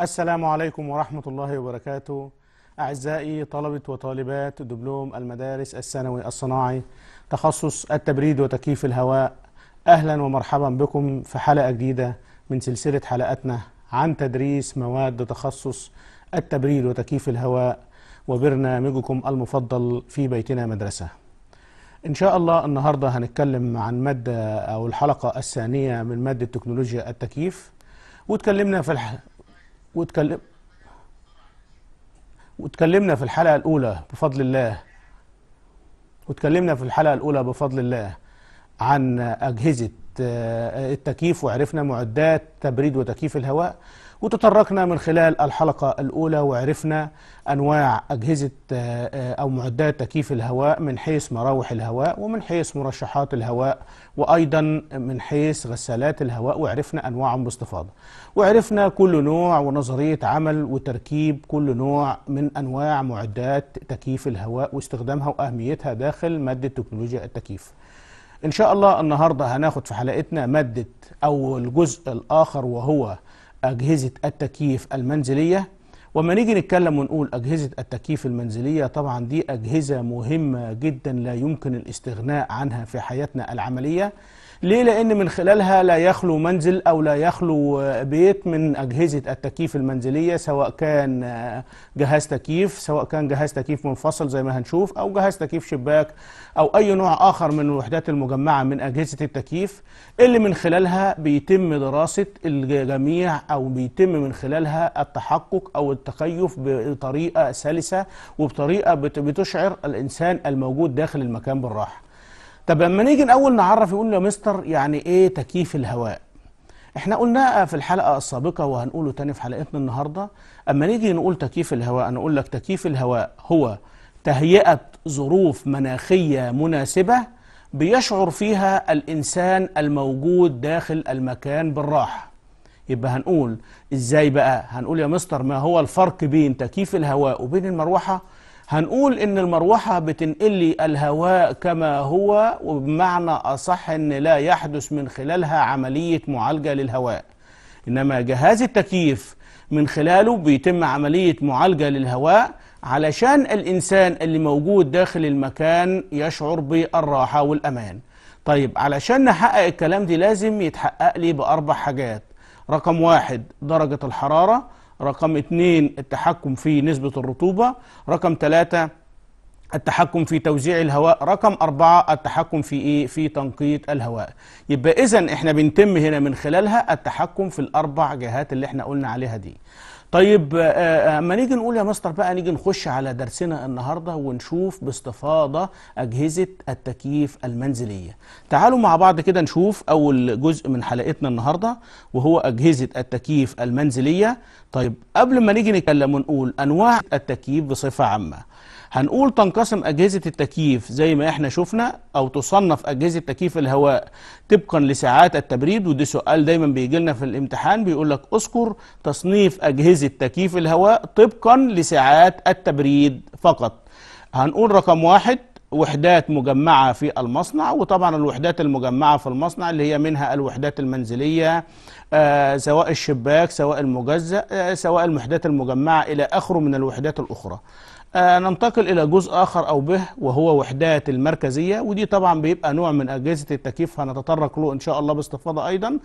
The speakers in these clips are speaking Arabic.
السلام عليكم ورحمة الله وبركاته أعزائي طلبة وطالبات دبلوم المدارس الثانوي الصناعي تخصص التبريد وتكييف الهواء أهلا ومرحبا بكم في حلقة جديدة من سلسلة حلقتنا عن تدريس مواد تخصص التبريد وتكييف الهواء وبرنامجكم المفضل في بيتنا مدرسة إن شاء الله النهاردة هنتكلم عن مادة أو الحلقة الثانية من مادة تكنولوجيا التكييف وتكلمنا في الح... وتكلم... وتكلمنا في الحلقة الأولى بفضل الله وتكلمنا في الحلقة الأولى بفضل الله عن أجهزة آه، التكييف وعرفنا معدات تبريد وتكييف الهواء وتطرقنا من خلال الحلقة الأولى وعرفنا أنواع أجهزة آه، آه، أو معدات تكييف الهواء من حيث مراوح الهواء ومن حيث مرشحات الهواء وأيضا من حيث غسالات الهواء وعرفنا أنواعهم باستفاضة وعرفنا كل نوع ونظرية عمل وتركيب كل نوع من أنواع معدات تكييف الهواء واستخدامها وأهميتها داخل مادة تكنولوجيا التكييف إن شاء الله النهاردة هناخد في حلقتنا مادة أو الجزء الآخر وهو أجهزة التكييف المنزلية وما نيجي نتكلم ونقول أجهزة التكييف المنزلية طبعا دي أجهزة مهمة جدا لا يمكن الاستغناء عنها في حياتنا العملية ليه لان من خلالها لا يخلو منزل او لا يخلو آه، بيت من اجهزه التكييف المنزليه سواء كان آه، جهاز تكييف سواء كان جهاز تكييف منفصل زي ما هنشوف او جهاز تكييف شباك او اي نوع اخر من الوحدات المجمعه من اجهزه التكييف اللي من خلالها بيتم دراسه الجميع او بيتم من خلالها التحقق او التكيف بطريقه سلسه وبطريقه بتشعر الانسان الموجود داخل المكان بالراحه طب لما نيجي الاول نعرف يقول يا مستر يعني ايه تكييف الهواء احنا قلناها في الحلقة السابقة وهنقوله تاني في حلقتنا النهاردة اما نيجي نقول تكييف الهواء انا اقول لك تكييف الهواء هو تهيئة ظروف مناخية مناسبة بيشعر فيها الانسان الموجود داخل المكان بالراحة يبقى هنقول ازاي بقى هنقول يا مستر ما هو الفرق بين تكييف الهواء وبين المروحة هنقول ان المروحة بتنقل لي الهواء كما هو وبمعنى اصح ان لا يحدث من خلالها عملية معالجة للهواء انما جهاز التكييف من خلاله بيتم عملية معالجة للهواء علشان الانسان اللي موجود داخل المكان يشعر بالراحة والامان طيب علشان نحقق الكلام دي لازم يتحقق لي باربع حاجات رقم واحد درجة الحرارة رقم اثنين التحكم في نسبة الرطوبة رقم ثلاثة التحكم في توزيع الهواء رقم أربعة التحكم في إيه؟ في تنقيط الهواء يبقى إذا إحنا بنتم هنا من خلالها التحكم في الأربع جهات اللي إحنا قلنا عليها دي طيب آه، آه، اما نيجي نقول يا مستر بقى نيجي نخش على درسنا النهارده ونشوف باستفاضه اجهزه التكييف المنزليه. تعالوا مع بعض كده نشوف اول جزء من حلقتنا النهارده وهو اجهزه التكييف المنزليه. طيب قبل ما نيجي نتكلم ونقول انواع التكييف بصفه عامه. هنقول تنقسم أجهزة التكييف زي ما احنا شفنا أو تصنف أجهزة تكييف الهواء طبقا لساعات التبريد ودي سؤال دايما بيجي لنا في الامتحان بيقول لك اذكر تصنيف أجهزة تكييف الهواء طبقا لساعات التبريد فقط هنقول رقم واحد وحدات مجمعة في المصنع وطبعا الوحدات المجمعة في المصنع اللي هي منها الوحدات المنزلية آه سواء الشباك سواء المجزأ آه سواء الوحدات المجمعة إلى آخره من الوحدات الأخرى آه ننتقل إلى جزء آخر أو به وهو وحدات المركزية ودي طبعا بيبقى نوع من أجهزة التكييف هنتطرق له إن شاء الله باستفاضة أيضا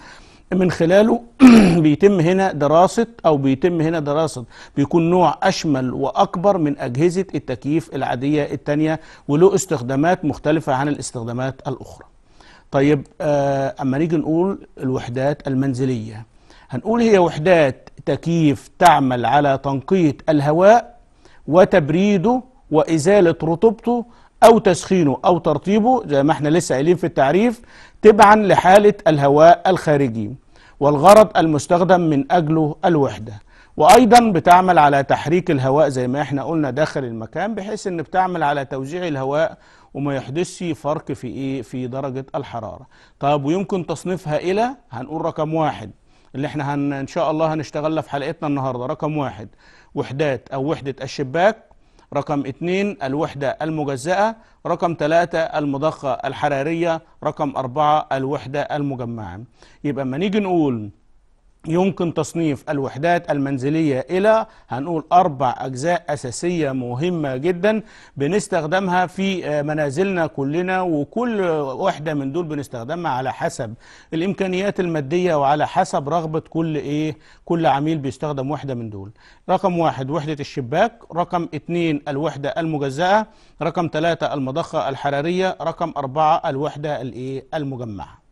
من خلاله بيتم هنا دراسة أو بيتم هنا دراسة بيكون نوع أشمل وأكبر من أجهزة التكييف العادية التانية وله استخدامات مختلفة عن الاستخدامات الأخرى طيب آه، أما نيجي نقول الوحدات المنزلية هنقول هي وحدات تكييف تعمل على تنقية الهواء وتبريده وإزالة رطوبته أو تسخينه أو ترطيبه زي ما احنا لسه قايلين في التعريف تبعا لحالة الهواء الخارجي والغرض المستخدم من أجله الوحدة وأيضا بتعمل على تحريك الهواء زي ما احنا قلنا داخل المكان بحيث ان بتعمل على توزيع الهواء وما يحدثش فرق في ايه في درجة الحرارة طب ويمكن تصنيفها إلى هنقول رقم واحد اللي احنا هن ان شاء الله هنشتغلها في حلقتنا النهارده رقم واحد وحدات او وحده الشباك رقم اثنين الوحده المجزأه رقم ثلاثة المضخه الحراريه رقم أربعة الوحده المجمعه يبقى اما نيجي نقول يمكن تصنيف الوحدات المنزلية إلى هنقول أربع أجزاء أساسية مهمة جدا بنستخدمها في آه، منازلنا كلنا وكل وحدة من دول بنستخدمها على حسب الإمكانيات المادية وعلى حسب رغبة كل إيه كل عميل بيستخدم وحدة من دول رقم واحد وحدة الشباك رقم اتنين الوحدة المجزأة رقم ثلاثة المضخة الحرارية رقم أربعة الوحدة الإيه المجمعة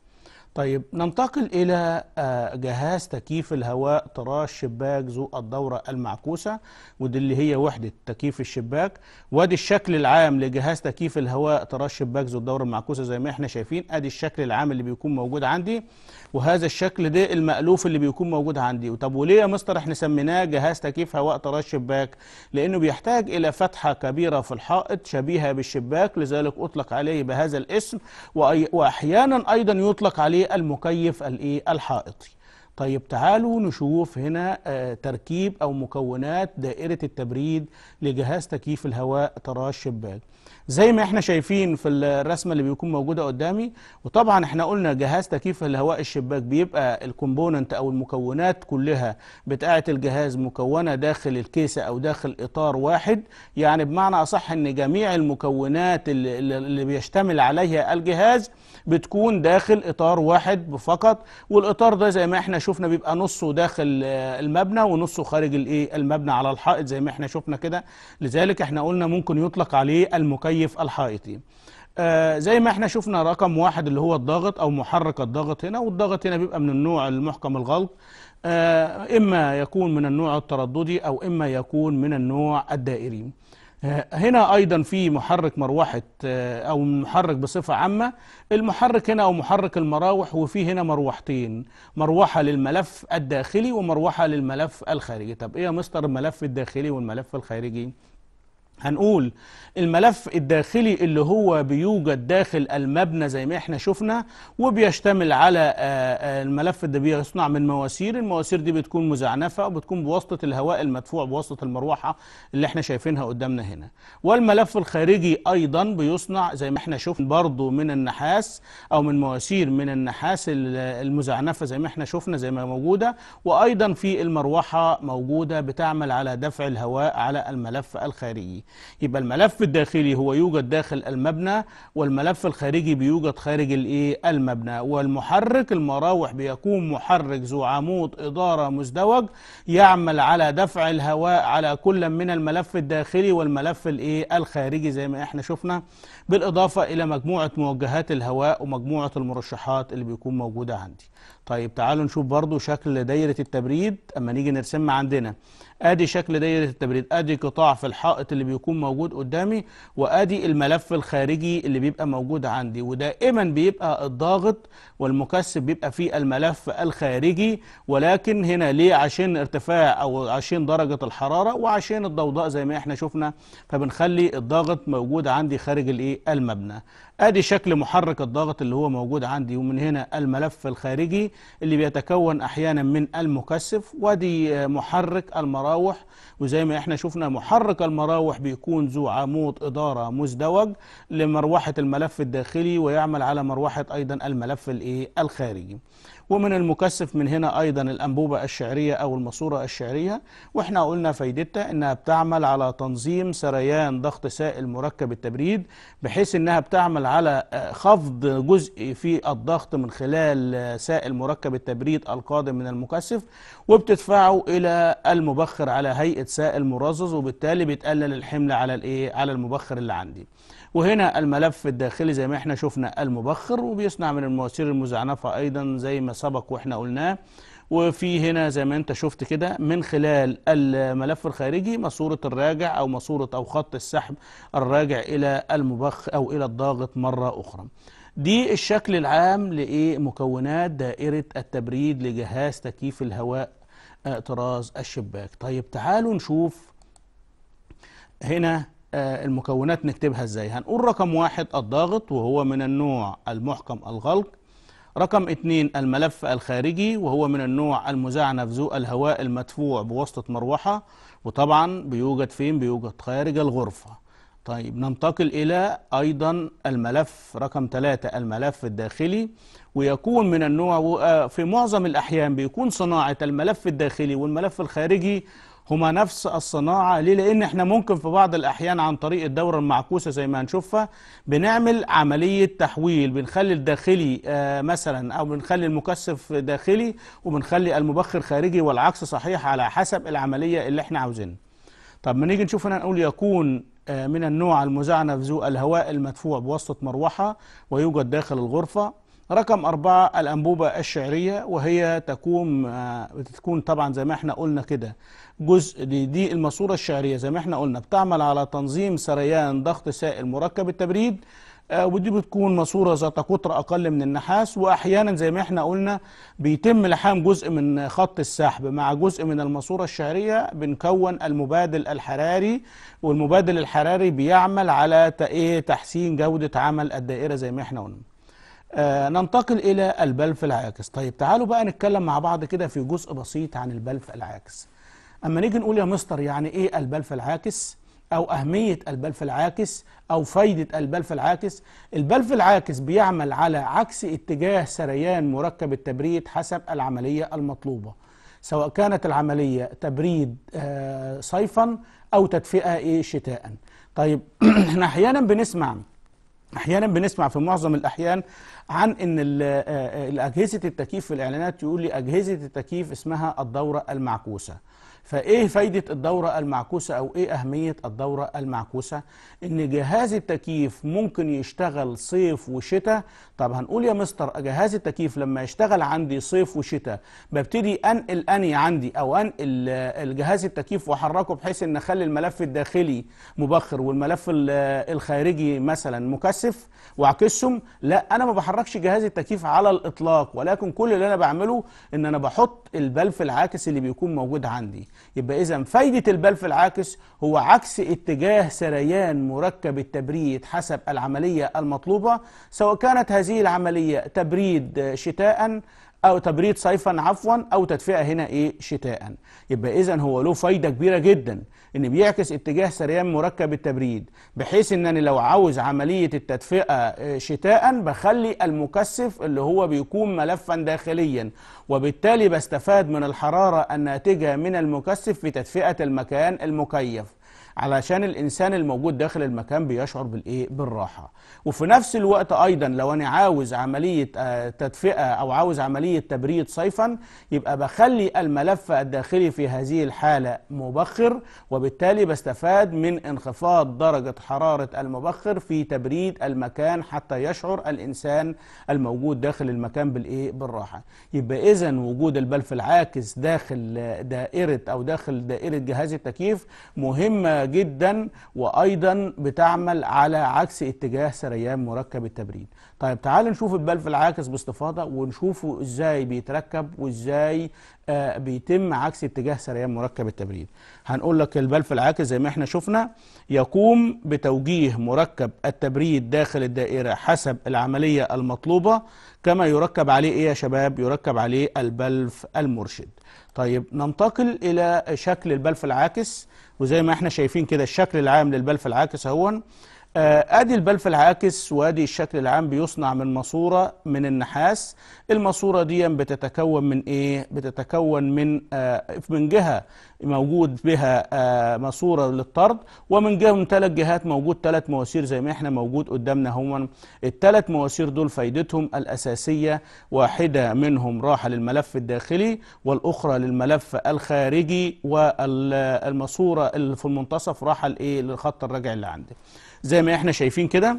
طيب ننتقل إلى آه، جهاز تكييف الهواء طراز شباك ذو الدورة المعكوسة ودي اللي هي وحدة تكييف الشباك وادي الشكل العام لجهاز تكييف الهواء طراز شباك ذو الدورة المعكوسة زي ما احنا شايفين ادي الشكل العام اللي بيكون موجود عندي وهذا الشكل ده المألوف اللي بيكون موجود عندي طب وليه يا مستر احنا سميناه جهاز تكييف هواء ترى الشباك لأنه بيحتاج إلى فتحة كبيرة في الحائط شبيهة بالشباك لذلك أطلق عليه بهذا الاسم وأحيانا أيضا يطلق عليه المكيف الايه الحائطي طيب تعالوا نشوف هنا آه، تركيب أو مكونات دائرة التبريد لجهاز تكييف الهواء ترى الشباك زي ما احنا شايفين في الرسمة اللي بيكون موجودة قدامي وطبعا احنا قلنا جهاز تكييف الهواء الشباك بيبقى الكومبوننت او المكونات كلها بتاعة الجهاز مكونة داخل الكيسة او داخل اطار واحد يعني بمعنى اصح ان جميع المكونات اللي, اللي بيشتمل عليها الجهاز بتكون داخل اطار واحد فقط والاطار ده زي ما احنا شفنا بيبقى نصه داخل المبنى ونصه خارج الايه المبنى على الحائط زي ما احنا شفنا كده لذلك احنا قلنا ممكن يطلق عليه المكيف مكيف الحائطي آه زي ما احنا شفنا رقم واحد اللي هو الضغط او محرك الضغط هنا والضغط هنا بيبقى من النوع المحكم الغلط آه اما يكون من النوع الترددي او اما يكون من النوع الدائري آه هنا ايضا في محرك مروحه آه، او محرك بصفه عامه المحرك هنا او محرك المراوح وفي هنا مروحتين مروحه للملف الداخلي ومروحه للملف الخارجي طب ايه يا مستر الملف الداخلي والملف الخارجي هنقول الملف الداخلي اللي هو بيوجد داخل المبنى زي ما احنا شفنا وبيشتمل على آه، آه، الملف ده بيصنع من مواسير المواسير دي بتكون مزعنفة وبتكون بواسطة الهواء المدفوع بواسطة المروحة اللي احنا شايفينها قدامنا هنا والملف الخارجي ايضا بيصنع زي ما احنا شفنا برضو من النحاس او من مواسير من النحاس المزعنفة زي ما احنا شفنا زي ما موجودة وايضا في المروحة موجودة بتعمل على دفع الهواء على الملف الخارجي يبقى الملف الداخلي هو يوجد داخل المبنى والملف الخارجي بيوجد خارج الايه المبنى والمحرك المراوح بيكون محرك ذو عمود إدارة مزدوج يعمل على دفع الهواء على كل من الملف الداخلي والملف الايه الخارجي زي ما احنا شفنا بالإضافة إلى مجموعة موجهات الهواء ومجموعة المرشحات اللي بيكون موجودة عندي طيب تعالوا نشوف برضو شكل دايرة التبريد أما نيجي نرسمها عندنا ادي شكل دايره التبريد ادي قطاع في الحائط اللي بيكون موجود قدامي وادي الملف الخارجي اللي بيبقى موجود عندي ودائما بيبقى الضاغط والمكثف بيبقى في الملف الخارجي ولكن هنا ليه عشان ارتفاع او عشان درجه الحراره وعشان الضوضاء زي ما احنا شفنا فبنخلي الضاغط موجود عندي خارج الايه المبنى ادي شكل محرك الضغط اللي هو موجود عندي ومن هنا الملف الخارجي اللي بيتكون احيانا من المكثف وادي محرك المراوح وزي ما احنا شفنا محرك المراوح بيكون ذو عمود اداره مزدوج لمروحه الملف الداخلي ويعمل على مروحه ايضا الملف الايه الخارجي ومن المكثف من هنا أيضا الأنبوبة الشعرية أو الماسورة الشعرية وإحنا قلنا فايدتها إنها بتعمل على تنظيم سريان ضغط سائل مركب التبريد بحيث إنها بتعمل على آه، خفض جزء في الضغط من خلال آه، سائل مركب التبريد القادم من المكثف وبتدفعه إلى المبخر على هيئة سائل مرزز وبالتالي بتقلل الحمل على الإيه على المبخر اللي عندي وهنا الملف الداخلي زي ما احنا شفنا المبخر وبيصنع من المواسير المزعنفة أيضا زي ما سبق وإحنا قلناه وفي هنا زي ما انت شفت كده من خلال الملف الخارجي ماسوره الراجع او ماسوره او خط السحب الراجع الى المبخ او الى الضاغط مره اخرى دي الشكل العام لايه مكونات دائره التبريد لجهاز تكييف الهواء آه، طراز الشباك طيب تعالوا نشوف هنا آه، المكونات نكتبها ازاي هنقول رقم واحد الضاغط وهو من النوع المحكم الغلق رقم اتنين الملف الخارجي وهو من النوع المزعنف ذو الهواء المدفوع بواسطة مروحة وطبعا بيوجد فين بيوجد خارج الغرفة طيب ننتقل إلى أيضا الملف رقم ثلاثة الملف الداخلي ويكون من النوع آه، في معظم الأحيان بيكون صناعة الملف الداخلي والملف الخارجي هما نفس الصناعة ليه لأن احنا ممكن في بعض الأحيان عن طريق الدورة المعكوسة زي ما هنشوفها بنعمل عملية تحويل بنخلي الداخلي آه، مثلا أو بنخلي المكثف داخلي وبنخلي المبخر خارجي والعكس صحيح على حسب العملية اللي احنا عاوزينها طب ما نيجي نشوف هنا نقول يكون آه، من النوع المزعنف ذو الهواء المدفوع بواسطة مروحة ويوجد داخل الغرفة رقم أربعة الأنبوبة الشعرية وهي تكون آه، بتكون طبعا زي ما احنا قلنا كده جزء دي, دي الماسوره الشعريه زي ما احنا قلنا بتعمل على تنظيم سريان ضغط سائل مركب التبريد آه، ودي بتكون ماسوره ذات قطر اقل من النحاس واحيانا زي ما احنا قلنا بيتم لحام جزء من خط السحب مع جزء من الماسوره الشعريه بنكون المبادل الحراري والمبادل الحراري بيعمل على إيه، تحسين جوده عمل الدائره زي ما احنا قلنا. آه ننتقل الى البلف العاكس، طيب تعالوا بقى نتكلم مع بعض كده في جزء بسيط عن البلف العاكس. أما نيجي نقول يا مستر يعني إيه البلف العاكس أو أهمية البلف العاكس أو فايدة البلف العاكس البلف العاكس بيعمل على عكس اتجاه سريان مركب التبريد حسب العملية المطلوبة سواء كانت العملية تبريد آه، صيفا أو تدفئة إيه شتاء طيب احنا أحيانا بنسمع احيانا بنسمع في معظم الاحيان عن ان آه، آه، اجهزه التكييف في الاعلانات يقول لي اجهزه التكييف اسمها الدوره المعكوسه فايه فايدة الدورة المعكوسة او ايه اهمية الدورة المعكوسة ان جهاز التكييف ممكن يشتغل صيف وشتاء طب هنقول يا مستر جهاز التكييف لما يشتغل عندي صيف وشتاء ببتدي انقل اني عندي او انقل الجهاز التكييف واحركه بحيث ان اخلي الملف الداخلي مبخر والملف الخارجي مثلا مكثف واعكسهم لا انا ما بحركش جهاز التكييف على الاطلاق ولكن كل اللي انا بعمله ان انا بحط البلف العاكس اللي بيكون موجود عندي يبقى إذا فايدة البلف العاكس هو عكس اتجاه سريان مركب التبريد حسب العملية المطلوبة سواء كانت هذه العملية تبريد شتاء أو تبريد صيفا عفوا أو تدفئة هنا إيه شتاء يبقى إذا هو له فايدة كبيرة جدا ان بيعكس اتجاه سريان مركب التبريد بحيث ان انا لو عاوز عمليه التدفئه آه، شتاء بخلي المكثف اللي هو بيكون ملفا داخليا وبالتالي بستفاد من الحراره الناتجه من المكثف في تدفئه المكان المكيف علشان الانسان الموجود داخل المكان بيشعر بالايه بالراحه وفي نفس الوقت ايضا لو انا عاوز عمليه آه، تدفئه او عاوز عمليه تبريد صيفا يبقى بخلي الملف الداخلي في هذه الحاله مبخر وبالتالي بستفاد من انخفاض درجه حراره المبخر في تبريد المكان حتى يشعر الانسان الموجود داخل المكان بالايه بالراحه يبقى اذا وجود البلف العاكس داخل دائره او داخل دائره جهاز التكييف مهمه جدا وأيضا بتعمل على عكس اتجاه سريان مركب التبريد طيب تعال نشوف البلف العاكس باستفاضة ونشوفه إزاي بيتركب وإزاي آه، بيتم عكس اتجاه سريان مركب التبريد هنقول لك البلف العاكس زي ما احنا شفنا يقوم بتوجيه مركب التبريد داخل الدائرة حسب العملية المطلوبة كما يركب عليه ايه يا شباب يركب عليه البلف المرشد طيب ننتقل الى شكل البلف العاكس وزي ما احنا شايفين كده الشكل العام للبلف العاكس اهو آه، ادي البلف العاكس وادي الشكل العام بيصنع من ماسوره من النحاس الماسوره دي بتتكون من ايه بتتكون من آه من جهه موجود بها آه ماسوره للطرد ومن جهه من ثلاث جهات موجود ثلاث مواسير زي ما احنا موجود قدامنا هم الثلاث مواسير دول فايدتهم الاساسيه واحده منهم راحه للملف الداخلي والاخرى للملف الخارجي والماسوره اللي في المنتصف راحه لايه للخط الرجعي اللي عندك زي ما احنا شايفين كده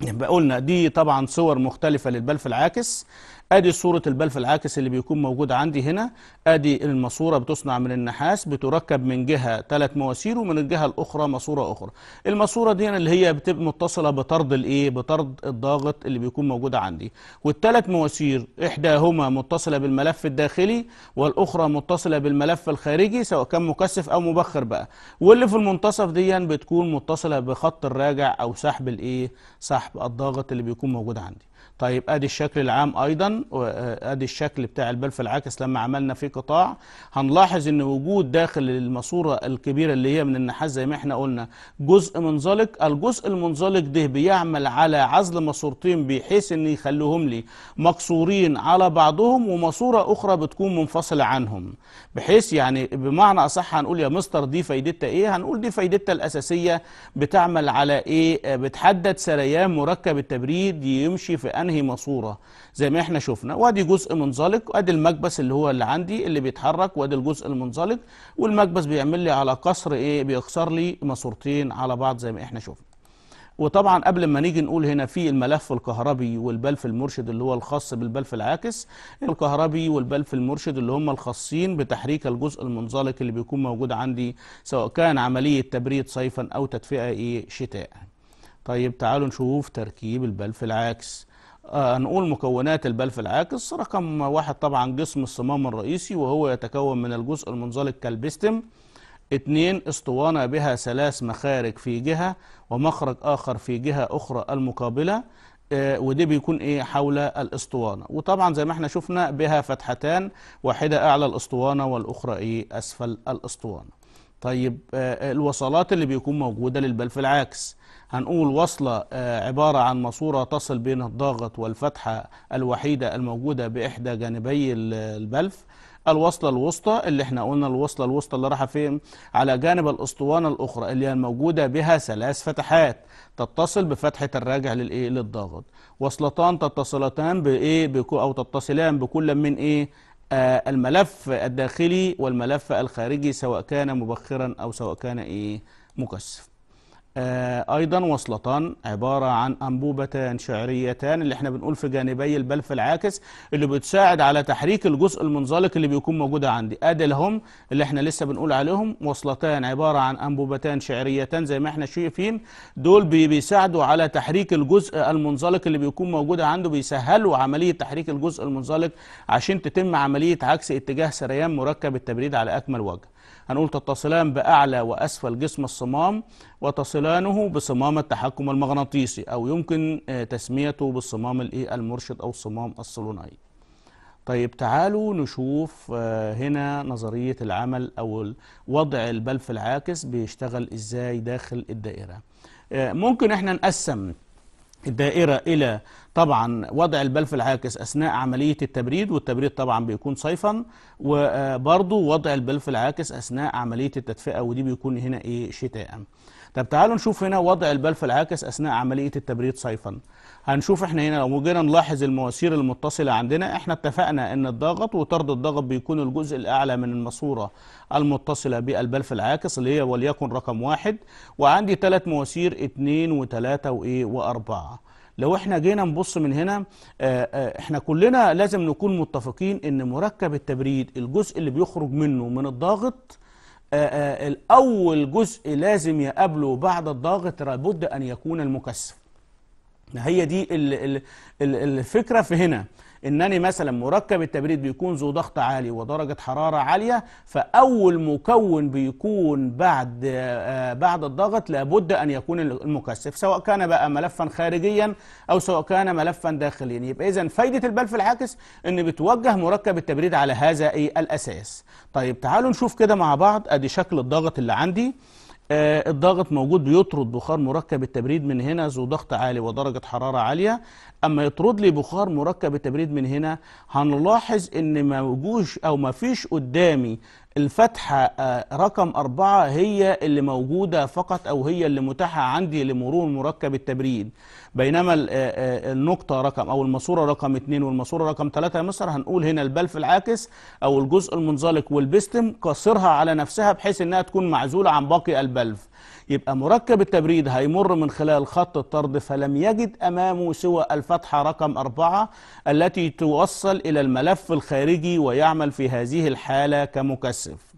يبقى قلنا دي طبعا صور مختلفة للبلف العاكس ادي صورة البلف العاكس اللي بيكون موجود عندي هنا ادي الماسورة بتصنع من النحاس بتركب من جهة ثلاث مواسير ومن الجهة الاخرى ماسورة اخرى الماسورة دي اللي هي بتبقى متصلة بطرد الايه بطرد الضاغط اللي بيكون موجود عندي والثلاث مواسير احداهما متصلة بالملف الداخلي والاخرى متصلة بالملف الخارجي سواء كان مكثف او مبخر بقى واللي في المنتصف دي بتكون متصلة بخط الراجع او سحب الايه سحب الضاغط اللي بيكون موجود عندي طيب ادي الشكل العام ايضا وادي الشكل بتاع البلف العاكس لما عملنا فيه قطاع هنلاحظ ان وجود داخل الماسوره الكبيره اللي هي من النحاس زي ما احنا قلنا جزء منزلق الجزء المنزلق ده بيعمل على عزل ماسورتين بحيث ان يخلوهم لي مكسورين على بعضهم وماسوره اخرى بتكون منفصله عنهم بحيث يعني بمعنى اصح هنقول يا مستر دي فايدتها ايه هنقول دي فايدتها الاساسيه بتعمل على ايه بتحدد سريان مركب التبريد يمشي في أن تنهي ماسوره زي ما احنا شفنا وادي جزء منزلق وادي المكبس اللي هو اللي عندي اللي بيتحرك وادي الجزء المنزلق والمكبس بيعمل لي على قصر ايه بيخسر لي ماسورتين على بعض زي ما احنا شفنا وطبعا قبل ما نيجي نقول هنا في الملف الكهربي والبلف المرشد اللي هو الخاص بالبلف العاكس الكهربي والبلف المرشد اللي هم الخاصين بتحريك الجزء المنزلق اللي بيكون موجود عندي سواء كان عملية تبريد صيفا أو تدفئة إيه شتاء طيب تعالوا نشوف تركيب البلف العاكس آه، هنقول مكونات البلف العاكس رقم واحد طبعا جسم الصمام الرئيسي وهو يتكون من الجزء المنزلق كالبستم اثنين اسطوانة بها ثلاث مخارج في جهة ومخرج آخر في جهة أخرى المقابلة اه وده بيكون ايه حول الاسطوانة وطبعا زي ما احنا شفنا بها فتحتان واحدة أعلى الاسطوانة والأخرى ايه أسفل الاسطوانة طيب آه، آه، الوصلات اللي بيكون موجودة للبلف العكس هنقول وصلة آه، عبارة عن ماسورة تصل بين الضاغط والفتحة الوحيدة الموجودة بإحدى جانبي البلف الوصلة الوسطى اللي احنا قلنا الوصلة الوسطى اللي رايحة فين على جانب الأسطوانة الأخرى اللي هي الموجودة بها ثلاث فتحات تتصل بفتحة الراجع للإيه للضاغط وصلتان تتصلتان بإيه بكو أو تتصلان بكل من إيه آه، الملف الداخلي والملف الخارجي سواء كان مبخرا أو سواء كان إيه مكثف آه، أيضا وصلتان عبارة عن أنبوبتان شعريتان اللي احنا بنقول في جانبي البلف العاكس اللي بتساعد على تحريك الجزء المنزلق اللي بيكون موجود عندي أدي لهم اللي احنا لسه بنقول عليهم وصلتان عبارة عن أنبوبتان شعريتان زي ما احنا شايفين دول بيساعدوا على تحريك الجزء المنزلق اللي بيكون موجود عنده بيسهلوا عملية تحريك الجزء المنزلق عشان تتم عملية عكس اتجاه سريان مركب التبريد على أكمل وجه هنقول تتصلان بأعلى وأسفل جسم الصمام وتصلانه بصمام التحكم المغناطيسي أو يمكن آه، تسميته بالصمام المرشد أو الصمام الصلوناي طيب تعالوا نشوف آه، هنا نظرية العمل أو وضع البلف العاكس بيشتغل إزاي داخل الدائرة آه، ممكن احنا نقسم الدائرة إلى طبعا وضع البلف العاكس أثناء عملية التبريد والتبريد طبعا بيكون صيفا وبرضو وضع البلف العاكس أثناء عملية التدفئة ودي بيكون هنا إيه شتاء طب تعالوا نشوف هنا وضع البلف العاكس أثناء عملية التبريد صيفا هنشوف احنا هنا لو جينا نلاحظ المواسير المتصلة عندنا احنا اتفقنا ان الضغط وطرد الضغط بيكون الجزء الاعلى من الماسورة المتصلة بالبلف العاكس اللي هي وليكن رقم واحد وعندي ثلاث مواسير اثنين وثلاثه وايه واربعة لو احنا جينا نبص من هنا آه، آه، احنا كلنا لازم نكون متفقين ان مركب التبريد الجزء اللي بيخرج منه من الضاغط آه، آه، الأول جزء لازم يقابله بعد الضغط لابد أن يكون المكثف هي دي الفكرة في هنا انني مثلا مركب التبريد بيكون ذو ضغط عالي ودرجه حراره عاليه فاول مكون بيكون بعد آه، بعد الضغط لابد ان يكون المكثف سواء كان بقى ملفا خارجيا او سواء كان ملفا داخليا يبقى اذا فايده البلف العاكس ان بتوجه مركب التبريد على هذا الاساس طيب تعالوا نشوف كده مع بعض ادي شكل الضغط اللي عندي آه، الضغط موجود بيطرد بخار مركب التبريد من هنا ذو ضغط عالي ودرجة حرارة عالية أما يطرد لي بخار مركب التبريد من هنا هنلاحظ إن موجوش أو مفيش قدامي الفتحة آه، رقم أربعة هي اللي موجودة فقط أو هي اللي متاحة عندي لمرور مركب التبريد بينما آه، آه، النقطة رقم أو الماسورة رقم اتنين والماسورة رقم ثلاثة مصر هنقول هنا البلف العاكس أو الجزء المنزلق والبستم قصرها على نفسها بحيث أنها تكون معزولة عن باقي البلف يبقى مركب التبريد هيمر من خلال خط الطرد فلم يجد أمامه سوى الفتحة رقم أربعة التي توصل إلى الملف الخارجي ويعمل في هذه الحالة كمكثف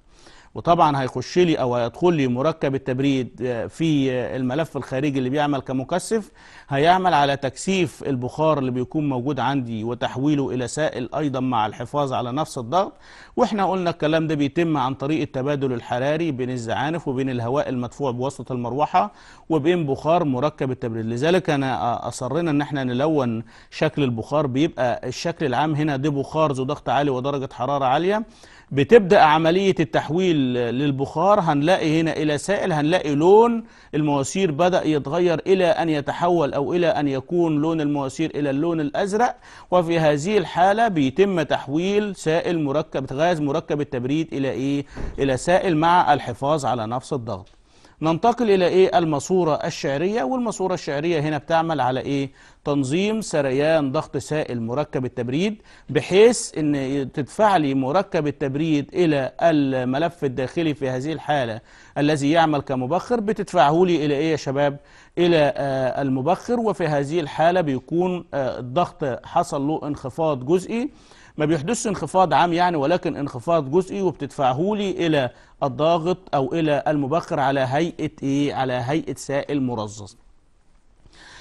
وطبعا هيخش لي او هيدخل لي مركب التبريد آه، في آه، الملف الخارجي اللي بيعمل كمكثف هيعمل على تكثيف البخار اللي بيكون موجود عندي وتحويله الى سائل ايضا مع الحفاظ على نفس الضغط واحنا قلنا الكلام ده بيتم عن طريق التبادل الحراري بين الزعانف وبين الهواء المدفوع بواسطه المروحه وبين بخار مركب التبريد لذلك انا آه، اصرنا ان احنا نلون شكل البخار بيبقى الشكل العام هنا ده بخار ذو ضغط عالي ودرجه حراره عاليه بتبدأ عملية التحويل للبخار هنلاقي هنا إلى سائل هنلاقي لون المواسير بدأ يتغير إلى أن يتحول أو إلى أن يكون لون المواسير إلى اللون الأزرق وفي هذه الحالة بيتم تحويل سائل مركب غاز مركب التبريد إلى إيه؟ إلى سائل مع الحفاظ على نفس الضغط ننتقل إلى إيه الماسورة الشعرية والمصورة الشعرية هنا بتعمل على إيه تنظيم سريان ضغط سائل مركب التبريد بحيث أن تدفع لي مركب التبريد إلى الملف الداخلي في هذه الحالة الذي يعمل كمبخر بتدفعه لي إلى إيه يا شباب إلى آه، المبخر وفي هذه الحالة بيكون آه، الضغط حصل له انخفاض جزئي ما بيحدثش انخفاض عام يعني ولكن انخفاض جزئي وبتدفعه لي إلى الضاغط أو إلى المبخر على هيئة إيه؟ على هيئة سائل مرصص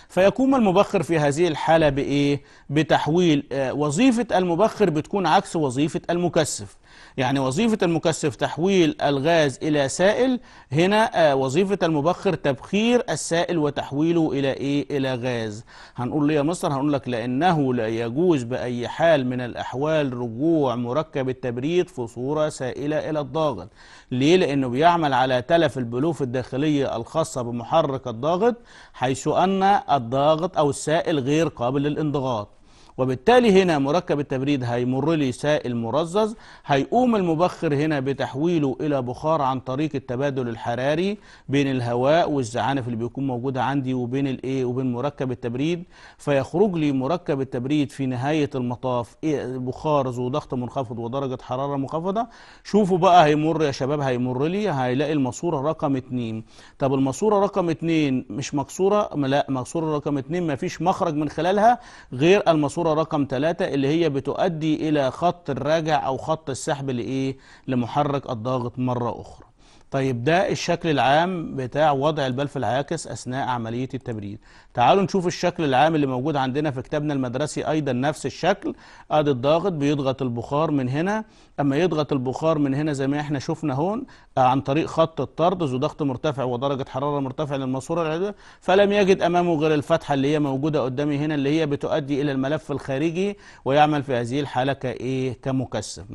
فيقوم المبخر في هذه الحالة بإيه؟ بتحويل آه، وظيفة المبخر بتكون عكس وظيفة المكثف يعني وظيفة المكثف تحويل الغاز إلى سائل هنا آه، وظيفة المبخر تبخير السائل وتحويله إلى إيه؟ إلى غاز هنقول ليه يا مصر؟ هنقول لك لأنه لا يجوز بأي حال من الأحوال رجوع مركب التبريد في صورة سائلة إلى الضاغط ليه؟ لأنه بيعمل على تلف البلوف الداخلية الخاصة بمحرك الضاغط حيث أن الضاغط أو السائل غير قابل للانضغاط وبالتالي هنا مركب التبريد هيمر لي سائل مرزز هيقوم المبخر هنا بتحويله إلى بخار عن طريق التبادل الحراري بين الهواء والزعانف اللي بيكون موجودة عندي وبين الايه وبين مركب التبريد فيخرج لي مركب التبريد في نهاية المطاف إيه، بخار ذو ضغط منخفض ودرجة حرارة منخفضة شوفوا بقى هيمر يا شباب هيمر لي هيلاقي الماسورة رقم 2 طب الماسورة رقم 2 مش مكسورة لا مكسورة رقم 2 فيش مخرج من خلالها غير الماسورة الصورة رقم 3 اللي هي بتؤدي إلى خط الرجع أو خط السحب لإيه لمحرك الضغط مرة أخرى طيب ده الشكل العام بتاع وضع البلف العاكس أثناء عملية التبريد تعالوا نشوف الشكل العام اللي موجود عندنا في كتابنا المدرسي أيضا نفس الشكل ادي الضاغط بيضغط البخار من هنا أما يضغط البخار من هنا زي ما احنا شفنا هون آه، عن طريق خط الطرد ذو ضغط مرتفع ودرجة حرارة مرتفعة للماسورة العلوية فلم يجد أمامه غير الفتحة اللي هي موجودة قدامي هنا اللي هي بتؤدي إلى الملف الخارجي ويعمل في هذه الحالة كإيه كمكثف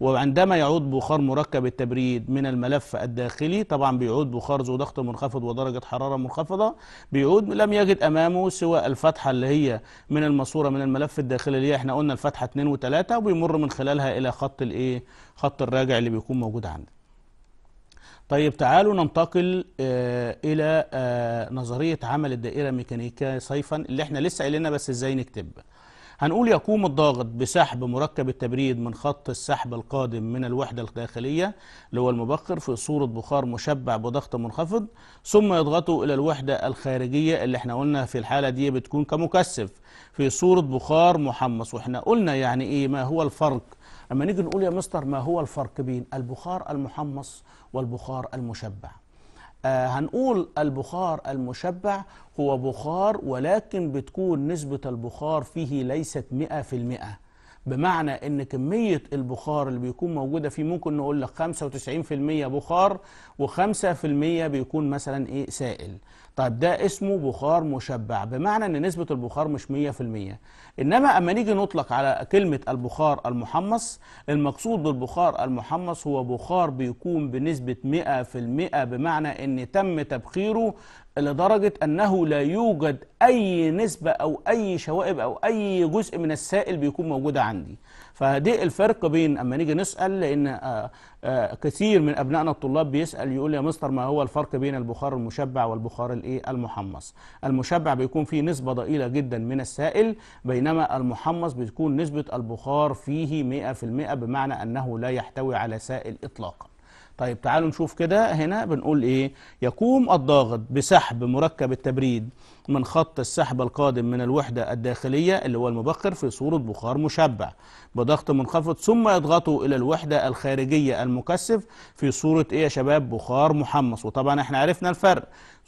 وعندما يعود بخار مركب التبريد من الملف الداخلي طبعا بيعود بخار ذو ضغط منخفض ودرجة حرارة منخفضة بيعود لم يجد امامه سوى الفتحه اللي هي من الماسوره من الملف الداخلي اللي احنا قلنا الفتحه 2 و3 وبيمر من خلالها الى خط الايه خط الراجع اللي بيكون موجود عندك طيب تعالوا ننتقل آه الى آه نظريه عمل الدائره الميكانيكيه صيفا اللي احنا لسه قايلينها بس ازاي نكتبها هنقول يقوم الضاغط بسحب مركب التبريد من خط السحب القادم من الوحدة الداخلية اللي هو المبخر في صورة بخار مشبع بضغط منخفض ثم يضغطه إلى الوحدة الخارجية اللي احنا قلنا في الحالة دي بتكون كمكثف في صورة بخار محمص واحنا قلنا يعني ايه ما هو الفرق اما نيجي نقول يا مستر ما هو الفرق بين البخار المحمص والبخار المشبع آه، هنقول البخار المشبع هو بخار ولكن بتكون نسبة البخار فيه ليست 100% بمعنى ان كمية البخار اللي بيكون موجودة فيه ممكن نقول لك 95% بخار و5% بيكون مثلا ايه سائل طيب ده اسمه بخار مشبع بمعنى ان نسبة البخار مش 100% انما اما نيجي نطلق على كلمة البخار المحمص المقصود بالبخار المحمص هو بخار بيكون بنسبة 100% بمعنى ان تم تبخيره لدرجة أنه لا يوجد أي نسبة أو أي شوائب أو أي جزء من السائل بيكون موجودة عندي فدي الفرق بين أما نيجي نسأل لأن آه، آه، كثير من أبنائنا الطلاب بيسأل يقول يا مستر ما هو الفرق بين البخار المشبع والبخار الايه المحمص المشبع بيكون فيه نسبة ضئيلة جدا من السائل بينما المحمص بتكون نسبة البخار فيه 100% بمعنى أنه لا يحتوي على سائل إطلاقا طيب تعالوا نشوف كده هنا بنقول إيه يقوم الضاغط بسحب مركب التبريد من خط السحب القادم من الوحدة الداخلية اللي هو المبخر في صورة بخار مشبع بضغط منخفض ثم يضغطوا إلى الوحدة الخارجية المكثف في صورة إيه يا شباب بخار محمص وطبعا احنا عرفنا الفرق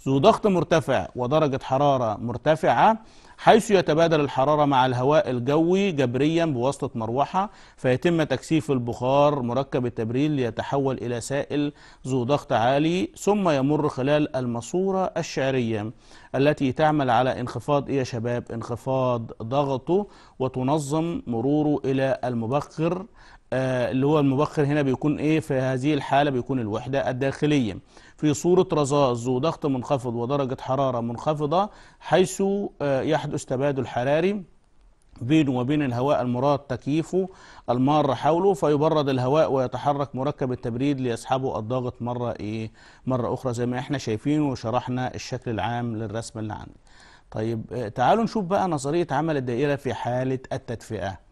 ذو ضغط مرتفع ودرجة حرارة مرتفعة حيث يتبادل الحرارة مع الهواء الجوي جبريا بواسطة مروحة فيتم تكثيف البخار مركب التبريد ليتحول إلى سائل ذو ضغط عالي ثم يمر خلال الماسورة الشعرية التي تعمل على انخفاض يا شباب انخفاض ضغطه وتنظم مروره إلى المبخر آه اللي هو المبخر هنا بيكون إيه في هذه الحالة بيكون الوحدة الداخلية في صورة رذاذ ضغط منخفض ودرجة حرارة منخفضة حيث آه، يحدث تبادل حراري بينه وبين الهواء المراد تكييفه المار حوله فيبرد الهواء ويتحرك مركب التبريد ليسحبه الضاغط مرة إيه مرة أخرى زي ما احنا شايفين وشرحنا الشكل العام للرسمة اللي عندي طيب آه، تعالوا نشوف بقى نظرية عمل الدائرة في حالة التدفئة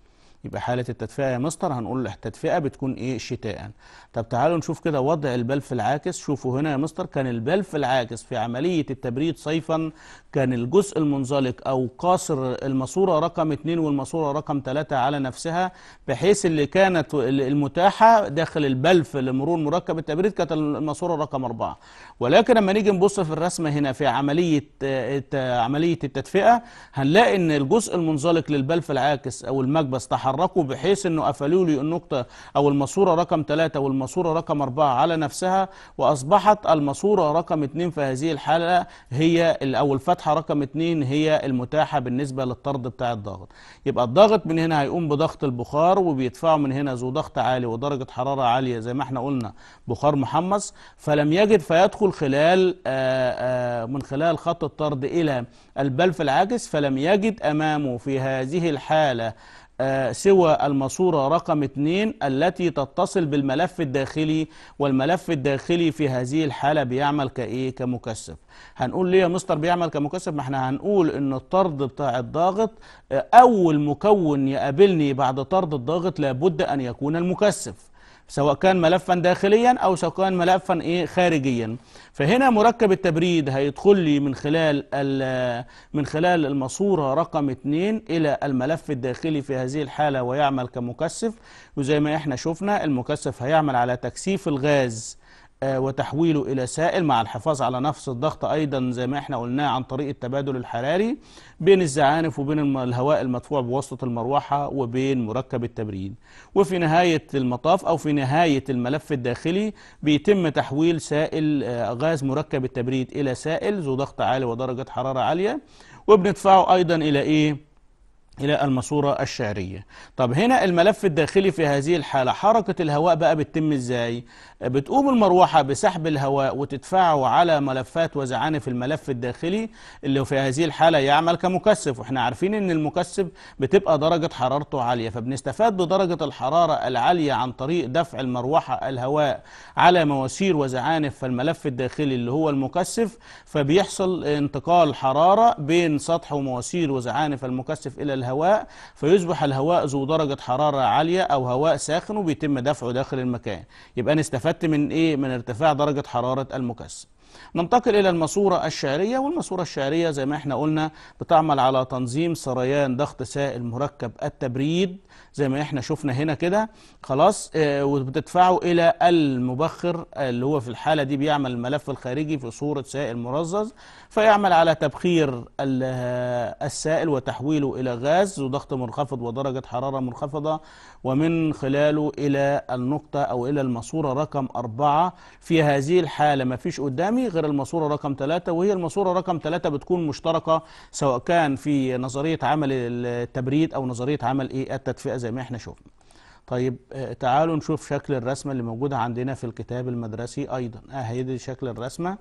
يبقى حالة التدفئة يا مستر هنقول التدفئة بتكون إيه شتاء طب تعالوا نشوف كده وضع البلف العاكس شوفوا هنا يا مستر كان البلف العاكس في عملية التبريد صيفا كان الجزء المنزلق أو قاصر الماسورة رقم 2 والماسورة رقم 3 على نفسها بحيث اللي كانت المتاحة داخل البلف لمرور مركب التبريد كانت الماسورة رقم 4 ولكن لما نيجي نبص في الرسمة هنا في عملية عملية التدفئة هنلاقي إن الجزء المنزلق للبلف العاكس أو المكبس تحرك تحركوا بحيث انه قفلوا لي النقطه او الماسوره رقم 3 والماسوره رقم 4 على نفسها واصبحت الماسوره رقم 2 في هذه الحاله هي او الفتحه رقم 2 هي المتاحه بالنسبه للطرد بتاع الضغط يبقى الضغط من هنا هيقوم بضغط البخار وبيدفعه من هنا ذو ضغط عالي ودرجه حراره عاليه زي ما احنا قلنا بخار محمص فلم يجد فيدخل خلال آآ آه، آآ آه، من خلال خط الطرد الى البلف العاجز فلم يجد امامه في هذه الحاله آه، سوى الماسورة رقم 2 التي تتصل بالملف الداخلي والملف الداخلي في هذه الحالة بيعمل كإيه كمكثف هنقول ليه يا مستر بيعمل كمكثف ما احنا هنقول ان الطرد بتاع الضاغط آه، اول مكون يقابلني بعد طرد الضاغط لابد ان يكون المكثف سواء كان ملفا داخليا أو سواء كان ملفا إيه خارجيا فهنا مركب التبريد هيدخل لي من خلال من خلال الماسورة رقم 2 إلى الملف الداخلي في هذه الحالة ويعمل كمكثف وزي ما احنا شفنا المكثف هيعمل على تكثيف الغاز آه، وتحويله إلى سائل مع الحفاظ على نفس الضغط أيضا زي ما احنا قلناه عن طريق التبادل الحراري بين الزعانف وبين الهواء المدفوع بواسطة المروحة وبين مركب التبريد وفي نهاية المطاف أو في نهاية الملف الداخلي بيتم تحويل سائل آه، غاز مركب التبريد إلى سائل ذو ضغط عالي ودرجة حرارة عالية وبندفعه أيضا إلى إيه؟ إلى الماسورة الشعرية طب هنا الملف الداخلي في هذه الحالة حركة الهواء بقى بتتم إزاي بتقوم المروحة بسحب الهواء وتدفعه على ملفات وزعانف الملف الداخلي اللي في هذه الحالة يعمل كمكثف واحنا عارفين ان المكثف بتبقى درجة حرارته عالية فبنستفاد بدرجة الحرارة العالية عن طريق دفع المروحة الهواء على مواسير وزعانف الملف الداخلي اللي هو المكثف فبيحصل انتقال حرارة بين سطح ومواسير وزعانف المكثف إلى الهواء الهواء فيصبح الهواء ذو درجة حرارة عالية أو هواء ساخن وبيتم دفعه داخل المكان يبقى أنا استفدت من إيه؟ من ارتفاع درجة حرارة المكثف ننتقل إلى الماسورة الشعرية والماسورة الشعرية زي ما احنا قلنا بتعمل على تنظيم سريان ضغط سائل مركب التبريد زي ما احنا شفنا هنا كده خلاص آه، وبتدفعه الى المبخر اللي هو في الحالة دي بيعمل الملف الخارجي في صورة سائل مرزز فيعمل على تبخير آه، السائل وتحويله الى غاز وضغط منخفض ودرجة حرارة منخفضة ومن خلاله إلى النقطة أو إلى الماسورة رقم أربعة في هذه الحالة ما فيش قدامي غير الماسورة رقم ثلاثة وهي الماسورة رقم ثلاثة بتكون مشتركة سواء كان في نظرية عمل التبريد أو نظرية عمل إيه التدفئة زي ما احنا شفنا طيب آه، تعالوا نشوف شكل الرسمة اللي موجودة عندنا في الكتاب المدرسي أيضا أهي آه، دي شكل الرسمة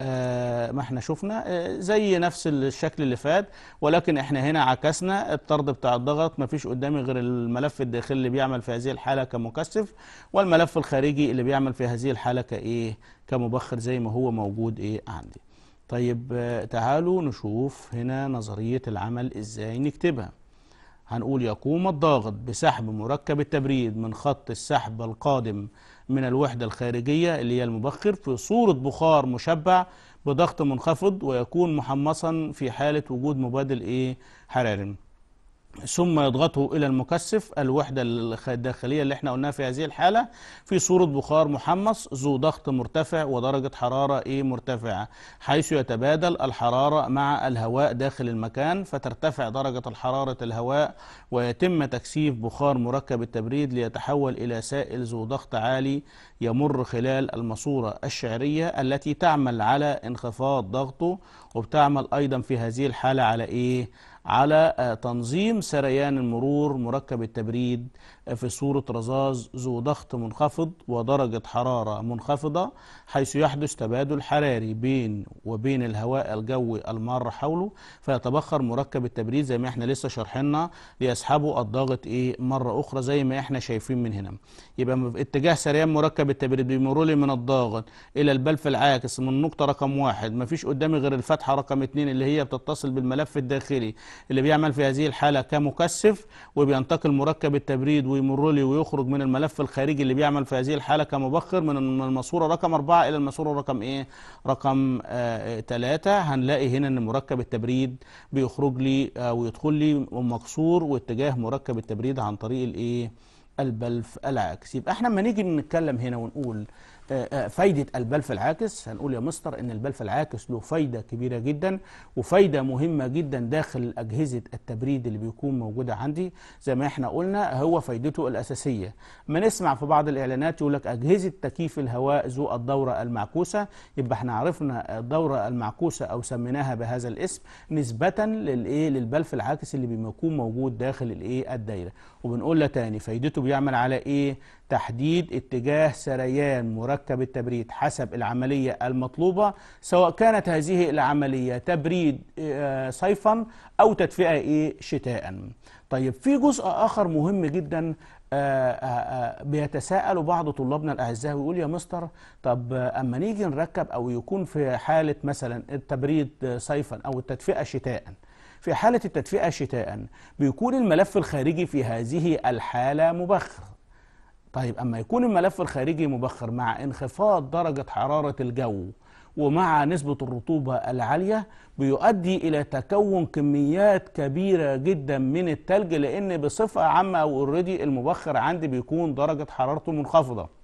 آه، ما احنا شفنا آه، زي نفس الشكل اللي فات ولكن احنا هنا عكسنا الطرد بتاع الضغط ما فيش قدامي غير الملف الداخلي اللي بيعمل في هذه الحالة كمكثف والملف الخارجي اللي بيعمل في هذه الحالة كايه كمبخر زي ما هو موجود ايه عندي طيب آه، تعالوا نشوف هنا نظرية العمل ازاي نكتبها هنقول يقوم الضاغط بسحب مركب التبريد من خط السحب القادم من الوحدة الخارجية اللي هي المبخر في صورة بخار مشبع بضغط منخفض ويكون محمصا في حالة وجود مبادل إيه حراري ثم يضغطه إلى المكثف الوحدة الداخلية اللي احنا قلناها في هذه الحالة في صورة بخار محمص ذو ضغط مرتفع ودرجة حرارة ايه مرتفعة حيث يتبادل الحرارة مع الهواء داخل المكان فترتفع درجة حرارة الهواء ويتم تكثيف بخار مركب التبريد ليتحول إلى سائل ذو ضغط عالي يمر خلال الماسورة الشعرية التي تعمل على انخفاض ضغطه وبتعمل أيضا في هذه الحالة على ايه على آه، تنظيم سريان المرور مركب التبريد في صورة رذاذ ذو ضغط منخفض ودرجة حرارة منخفضة حيث يحدث تبادل حراري بين وبين الهواء الجوي المار حوله فيتبخر مركب التبريد زي ما احنا لسه شرحنا ليسحبه الضغط ايه مرة أخرى زي ما احنا شايفين من هنا يبقى اتجاه سريان مركب التبريد بيمر لي من الضاغط إلى البلف العاكس من النقطة رقم واحد مفيش قدامي غير الفتحة رقم اتنين اللي هي بتتصل بالملف الداخلي اللي بيعمل في هذه الحالة كمكثف وبينتقل مركب التبريد ويمر لي ويخرج من الملف الخارجي اللي بيعمل في هذه الحالة كمبخر من الماسورة رقم اربعه إلى الماسورة رقم إيه؟ رقم ثلاثه آه، هنلاقي هنا إن مركب التبريد بيخرج لي آه، ويدخل لي مكسور واتجاه مركب التبريد عن طريق الإيه؟ البلف العكسي. يبقى احنا لما نيجي نتكلم هنا ونقول فايدة البلف العاكس هنقول يا مستر ان البلف العاكس له فايدة كبيرة جدا وفايدة مهمة جدا داخل أجهزة التبريد اللي بيكون موجودة عندي زي ما احنا قلنا هو فايدته الأساسية ما نسمع في بعض الإعلانات يقول لك أجهزة تكييف الهواء ذو الدورة المعكوسة يبقى احنا عرفنا الدورة المعكوسة أو سميناها بهذا الاسم نسبة للإيه للبلف العاكس اللي بيكون موجود داخل الإيه الدايرة وبنقولها تاني فايدته بيعمل على ايه تحديد اتجاه سريان مركب التبريد حسب العملية المطلوبة سواء كانت هذه العملية تبريد آه، صيفا أو تدفئة إيه شتاء طيب في جزء آخر مهم جدا آه، آه، بيتساءلوا بعض طلابنا الأعزاء ويقول يا مستر طب أما نيجي نركب أو يكون في حالة مثلا التبريد صيفا أو التدفئة شتاءً في حالة التدفئة شتاء بيكون الملف الخارجي في هذه الحالة مبخر طيب أما يكون الملف الخارجي مبخر مع انخفاض درجة حرارة الجو ومع نسبة الرطوبة العالية بيؤدي إلى تكون كميات كبيرة جدا من التلج لأن بصفة عامة أو اوريدي المبخر عندي بيكون درجة حرارته منخفضة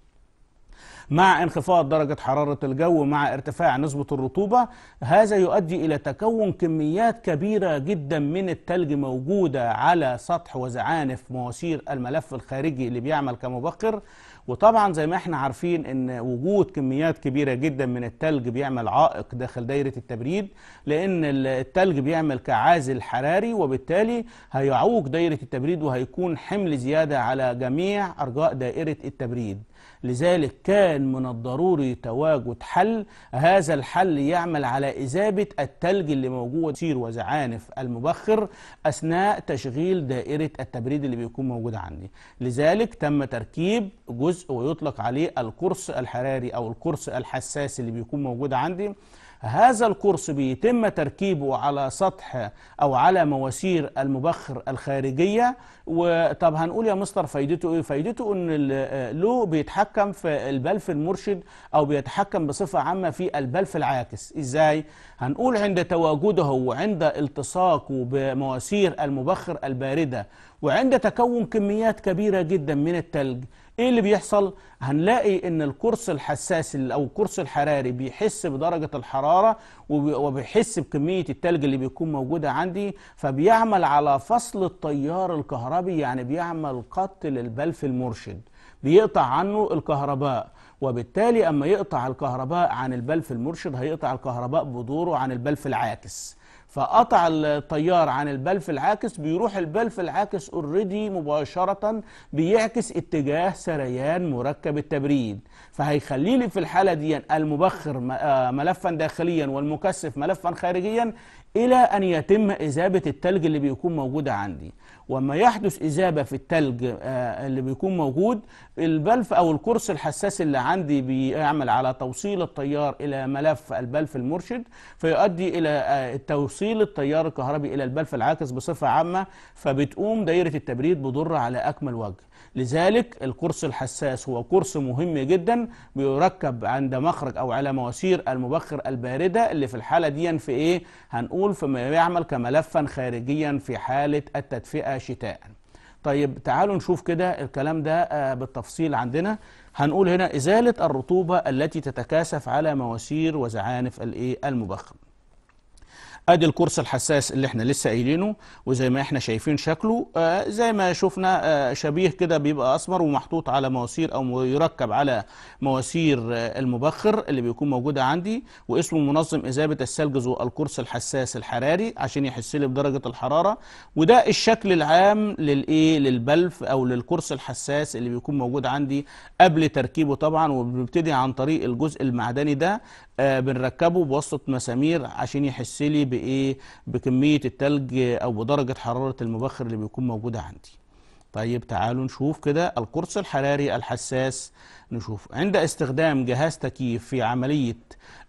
مع انخفاض درجة حرارة الجو مع ارتفاع نسبة الرطوبة هذا يؤدي إلى تكون كميات كبيرة جدا من التلج موجودة على سطح وزعانف مواسير الملف الخارجي اللي بيعمل كمبخر وطبعا زي ما احنا عارفين ان وجود كميات كبيرة جدا من التلج بيعمل عائق داخل دايرة التبريد لان التلج بيعمل كعازل حراري وبالتالي هيعوق دايرة التبريد وهيكون حمل زيادة على جميع أرجاء دائرة التبريد لذلك كان من الضروري تواجد حل هذا الحل يعمل على إزابة التلج اللي موجود سير وزعانف المبخر أثناء تشغيل دائرة التبريد اللي بيكون موجود عندي لذلك تم تركيب جزء ويطلق عليه القرص الحراري أو القرص الحساس اللي بيكون موجود عندي هذا القرص بيتم تركيبه على سطح أو على مواسير المبخر الخارجية وطب هنقول يا مستر فايدته إيه؟ فايدته إن له بيتحكم في البلف المرشد أو بيتحكم بصفة عامة في البلف العاكس إزاي؟ هنقول عند تواجده وعند التصاقه بمواسير المبخر الباردة وعند تكون كميات كبيرة جدا من التلج ايه اللي بيحصل هنلاقي ان القرص الحساس او القرص الحراري بيحس بدرجه الحراره وبيحس بكميه التلج اللي بيكون موجوده عندي فبيعمل على فصل التيار الكهربي يعني بيعمل قط للبلف المرشد بيقطع عنه الكهرباء وبالتالي اما يقطع الكهرباء عن البلف المرشد هيقطع الكهرباء بدوره عن البلف العاكس فقطع التيار عن البلف العاكس بيروح البلف العاكس اوريدي مباشرة بيعكس اتجاه سريان مركب التبريد فهيخلي لي في الحالة دي المبخر آه، ملفا داخليا والمكثف ملفا خارجيا إلى أن يتم إذابة التلج اللي بيكون موجودة عندي وما يحدث إذابة في التلج آه، اللي بيكون موجود البلف أو القرص الحساس اللي عندي بيعمل على توصيل التيار إلى ملف البلف المرشد فيؤدي إلى آه، توصيل التيار الكهربي إلى البلف العاكس بصفة عامة فبتقوم دايرة التبريد بضر على أكمل وجه لذلك القرص الحساس هو قرص مهم جدا بيركب عند مخرج أو على مواسير المبخر الباردة اللي في الحالة دي في إيه هنقول فيما يعمل كملفا خارجيا في حالة التدفئة شتاء طيب تعالوا نشوف كده الكلام ده آه، بالتفصيل عندنا هنقول هنا إزالة الرطوبة التي تتكاثف على مواسير وزعانف الايه؟ المبخر ادي القرص الحساس اللي احنا لسه قايلينه وزي ما احنا شايفين شكله آه، زي ما شفنا آه، شبيه كده بيبقى اسمر ومحطوط على مواسير او يركب على مواسير آه، المبخر اللي بيكون موجوده عندي واسمه منظم اذابه الثلج ذو القرص الحساس الحراري عشان يحس لي بدرجه الحراره وده الشكل العام للايه للبلف او للقرص الحساس اللي بيكون موجود عندي قبل تركيبه طبعا وبنبتدي عن طريق الجزء المعدني ده آه بنركبه بواسطه مسامير عشان يحس لي بايه بكميه التلج او بدرجه حراره المبخر اللي بيكون موجوده عندي طيب تعالوا نشوف كده القرص الحراري الحساس نشوف عند استخدام جهاز تكييف في عمليه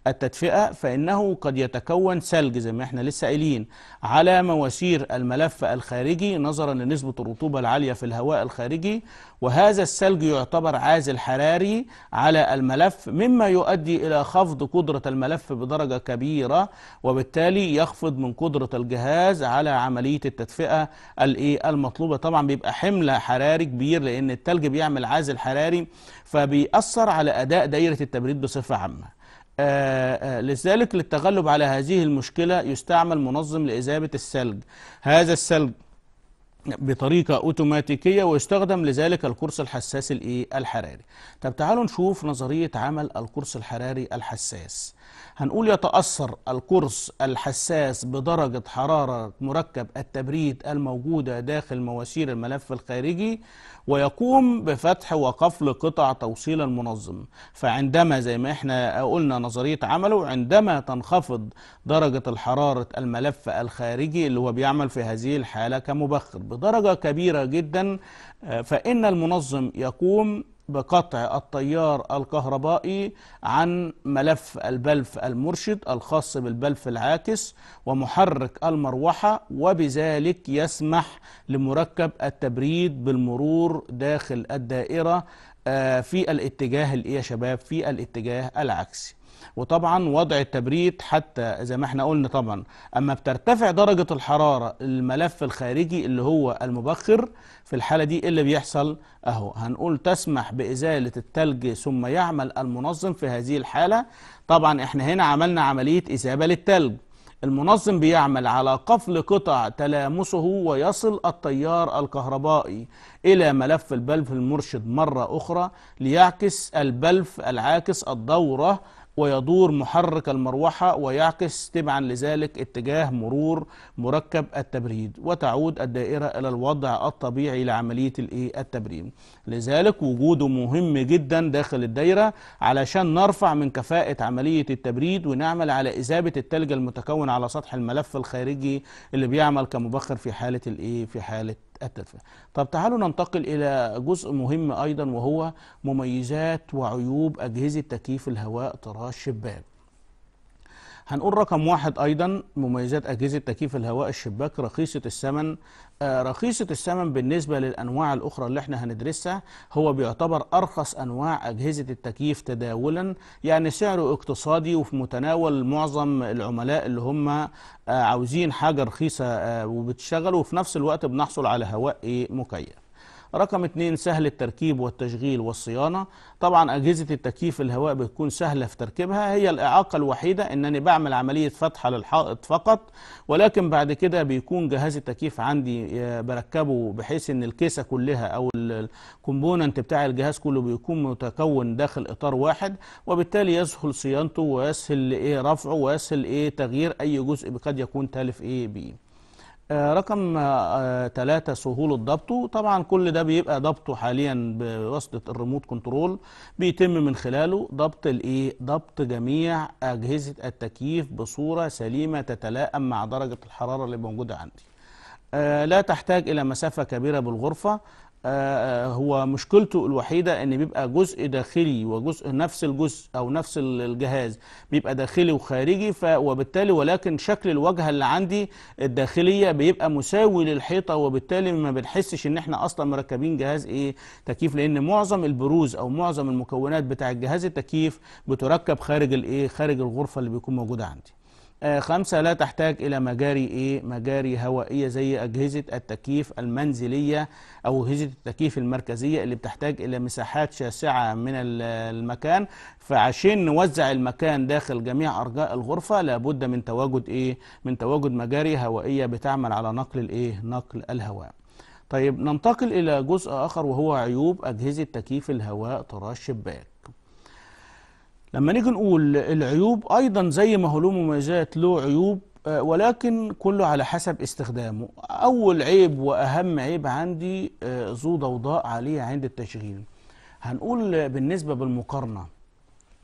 التدفئة فإنه قد يتكون ثلج زي ما احنا لسه قايلين على مواسير الملف الخارجي نظرا لنسبة الرطوبة العالية في الهواء الخارجي وهذا الثلج يعتبر عازل حراري على الملف مما يؤدي إلى خفض قدرة الملف بدرجة كبيرة وبالتالي يخفض من قدرة الجهاز على عملية التدفئة المطلوبة طبعا بيبقى حمل حراري كبير لأن الثلج بيعمل عازل حراري فبيأثر على أداء دايرة التبريد بصفة عامة آه، آه، لذلك للتغلب على هذه المشكلة يستعمل منظم لإذابة الثلج هذا الثلج بطريقة أوتوماتيكية ويستخدم لذلك القرص الحساس الحراري طب تعالوا نشوف نظرية عمل القرص الحراري الحساس هنقول يتأثر القرص الحساس بدرجة حرارة مركب التبريد الموجودة داخل مواسير الملف الخارجي ويقوم بفتح وقفل قطع توصيل المنظم فعندما زي ما احنا قلنا نظرية عمله عندما تنخفض درجة الحرارة الملف الخارجي اللي هو بيعمل في هذه الحالة كمبخر بدرجة كبيرة جدا فإن المنظم يقوم بقطع التيار الكهربائي عن ملف البلف المرشد الخاص بالبلف العاكس ومحرك المروحة وبذلك يسمح لمركب التبريد بالمرور داخل الدائرة آه، في الاتجاه إيه يا شباب في الاتجاه العكسي وطبعا وضع التبريد حتى زي ما احنا قلنا طبعا اما بترتفع درجة الحرارة الملف الخارجي اللي هو المبخر في الحالة دي إيه اللي بيحصل اهو هنقول تسمح بازالة التلج ثم يعمل المنظم في هذه الحالة طبعا احنا هنا عملنا عملية اذابة للتلج المنظم بيعمل على قفل قطع تلامسه ويصل التيار الكهربائي إلى ملف البلف المرشد مرة أخرى ليعكس البلف العاكس الدورة ويدور محرك المروحة ويعكس تبعا لذلك اتجاه مرور مركب التبريد وتعود الدائرة إلى الوضع الطبيعي لعملية التبريد لذلك وجوده مهم جدا داخل الدائرة علشان نرفع من كفاءة عملية التبريد ونعمل على إذابة التلج المتكون على سطح الملف الخارجي اللي بيعمل كمبخر في حالة في حالة التدفئة طب تعالوا ننتقل إلى جزء مهم أيضا وهو مميزات وعيوب أجهزة تكييف الهواء طراز شباك هنقول رقم واحد أيضا مميزات أجهزة تكييف الهواء الشباك رخيصة الثمن آه، رخيصة الثمن بالنسبة للأنواع الأخرى اللي احنا هندرسها هو بيعتبر أرخص أنواع أجهزة التكييف تداولا يعني سعره اقتصادي وفي متناول معظم العملاء اللي هم آه، عاوزين حاجة رخيصة آه، وبتشتغل وفي نفس الوقت بنحصل على هواء إيه، مكيف رقم اتنين سهل التركيب والتشغيل والصيانة طبعا أجهزة التكييف الهواء بتكون سهلة في تركيبها هي الإعاقة الوحيدة أنني بعمل عملية فتحة للحائط فقط ولكن بعد كده بيكون جهاز التكييف عندي آه، بركبه بحيث أن الكيسة كلها أو الكومبوننت بتاع الجهاز كله بيكون متكون داخل إطار واحد وبالتالي يسهل صيانته ويسهل إيه رفعه ويسهل إيه تغيير أي جزء قد يكون تالف إيه بيه آه، رقم ثلاثة آه، آه، سهولة ضبطه طبعا كل ده بيبقى ضبطه حاليا بواسطة الريموت كنترول بيتم من خلاله ضبط الايه ضبط جميع أجهزة التكييف بصورة سليمة تتلائم مع درجة الحرارة اللي موجودة عندي لا تحتاج إلى مسافة كبيرة بالغرفة آه، آه، هو مشكلته الوحيده ان بيبقى جزء داخلي وجزء نفس الجزء او نفس الجهاز بيبقى داخلي وخارجي ف وبالتالي ولكن شكل الواجهه اللي عندي الداخليه بيبقى مساوي للحيطه وبالتالي ما بنحسش ان احنا اصلا مركبين جهاز ايه تكييف لان معظم البروز او معظم المكونات بتاع الجهاز التكييف بتركب خارج الايه خارج الغرفه اللي بيكون موجوده عندي آه، خمسة لا تحتاج إلى مجاري إيه مجاري هوائية زي أجهزة التكييف المنزلية أو أجهزة التكييف المركزية اللي بتحتاج إلى مساحات شاسعة من المكان فعشان نوزع المكان داخل جميع أرجاء الغرفة لابد من تواجد إيه من تواجد مجاري هوائية بتعمل على نقل الإيه نقل الهواء طيب ننتقل إلى جزء آخر وهو عيوب أجهزة تكييف الهواء طراش شباك لما نيجي نقول العيوب أيضا زي ما هو له مميزات له عيوب آه، ولكن كله على حسب استخدامه أول عيب وأهم عيب عندي آه، ذو ضوضاء عليه عند التشغيل هنقول بالنسبة بالمقارنة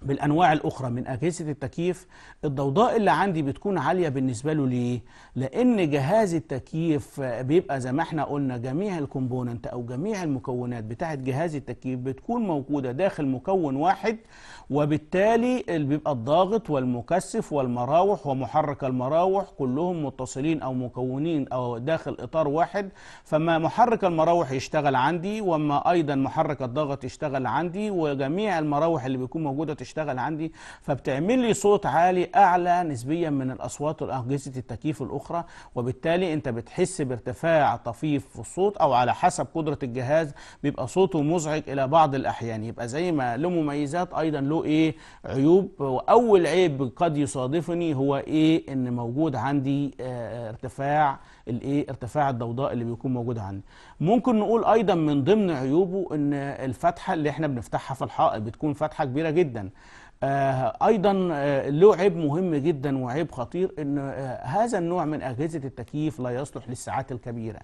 بالانواع الاخرى من اجهزه التكييف الضوضاء اللي عندي بتكون عاليه بالنسبه له ليه لان جهاز التكييف بيبقى زي ما احنا قلنا جميع الكومبوننت او جميع المكونات بتاعه جهاز التكييف بتكون موجوده داخل مكون واحد وبالتالي بيبقى الضاغط والمكثف والمراوح ومحرك المراوح كلهم متصلين او مكونين او داخل اطار واحد فما محرك المراوح يشتغل عندي وما ايضا محرك الضغط يشتغل عندي وجميع المراوح اللي بيكون موجوده بتشتغل عندي فبتعمل لي صوت عالي اعلى نسبيا من الاصوات الاجهزه التكييف الاخرى وبالتالي انت بتحس بارتفاع طفيف في الصوت او على حسب قدره الجهاز بيبقى صوته مزعج الى بعض الاحيان يبقى زي ما له مميزات ايضا له ايه عيوب واول عيب قد يصادفني هو ايه ان موجود عندي اه ارتفاع الايه ارتفاع الضوضاء اللي بيكون موجود عندي ممكن نقول ايضا من ضمن عيوبه ان الفتحه اللي احنا بنفتحها في الحائط بتكون فتحه كبيره جدا آه ايضا آه له عيب مهم جدا وعيب خطير ان آه هذا النوع من اجهزه التكييف لا يصلح للساعات الكبيره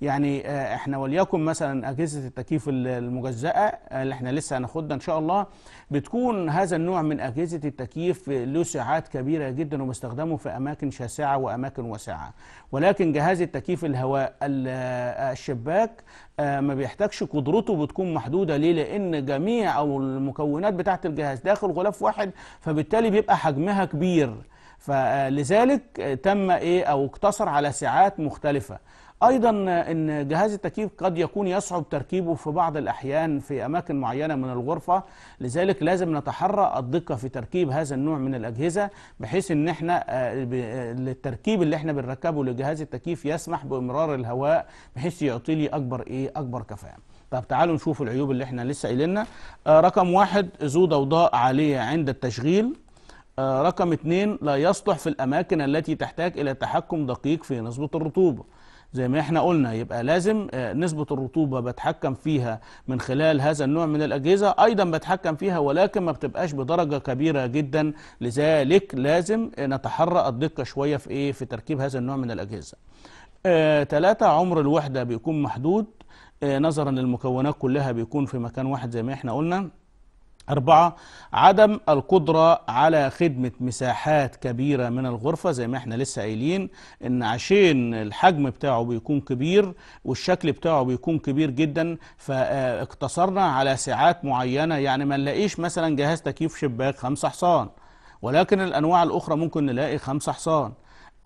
يعني آه، احنا وليكن مثلا اجهزه التكييف المجزاه آه، اللي احنا لسه هناخدها ان شاء الله بتكون هذا النوع من اجهزه التكييف له ساعات كبيره جدا ومستخدمه في اماكن شاسعه واماكن واسعه ولكن جهاز التكييف الهواء آه، الشباك ما بيحتاجش قدرته بتكون محدوده ليه لان جميع او المكونات بتاعه الجهاز داخل غلاف واحد فبالتالي بيبقى حجمها كبير فلذلك تم ايه او اقتصر على ساعات مختلفه أيضا أن جهاز التكييف قد يكون يصعب تركيبه في بعض الأحيان في أماكن معينة من الغرفة لذلك لازم نتحرى الدقة في تركيب هذا النوع من الأجهزة بحيث أن احنا التركيب آه، اللي احنا بنركبه لجهاز التكييف يسمح بإمرار الهواء بحيث يعطي لي أكبر إيه أكبر كفاءة طب تعالوا نشوف العيوب اللي احنا لسه قايلينها آه رقم واحد ذو ضوضاء عالية عند التشغيل آه رقم اثنين لا يصلح في الأماكن التي تحتاج إلى تحكم دقيق في نسبة الرطوبة زي ما احنا قلنا يبقى لازم نسبة آه، الرطوبة بتحكم فيها من خلال هذا النوع من الأجهزة أيضا بتحكم فيها ولكن ما بتبقاش بدرجة كبيرة جدا لذلك لازم آه، نتحرى الدقة شوية في إيه في تركيب هذا النوع من الأجهزة ثلاثة آه، عمر الوحدة بيكون محدود نظرا للمكونات كلها بيكون في مكان واحد زي ما احنا قلنا أربعة عدم القدرة على خدمة مساحات كبيرة من الغرفة زي ما احنا لسه قايلين ان عشان الحجم بتاعه بيكون كبير والشكل بتاعه بيكون كبير جدا فاقتصرنا على ساعات معينة يعني ما نلاقيش مثلا جهاز تكييف شباك خمسة حصان ولكن الأنواع الأخرى ممكن نلاقي خمسة حصان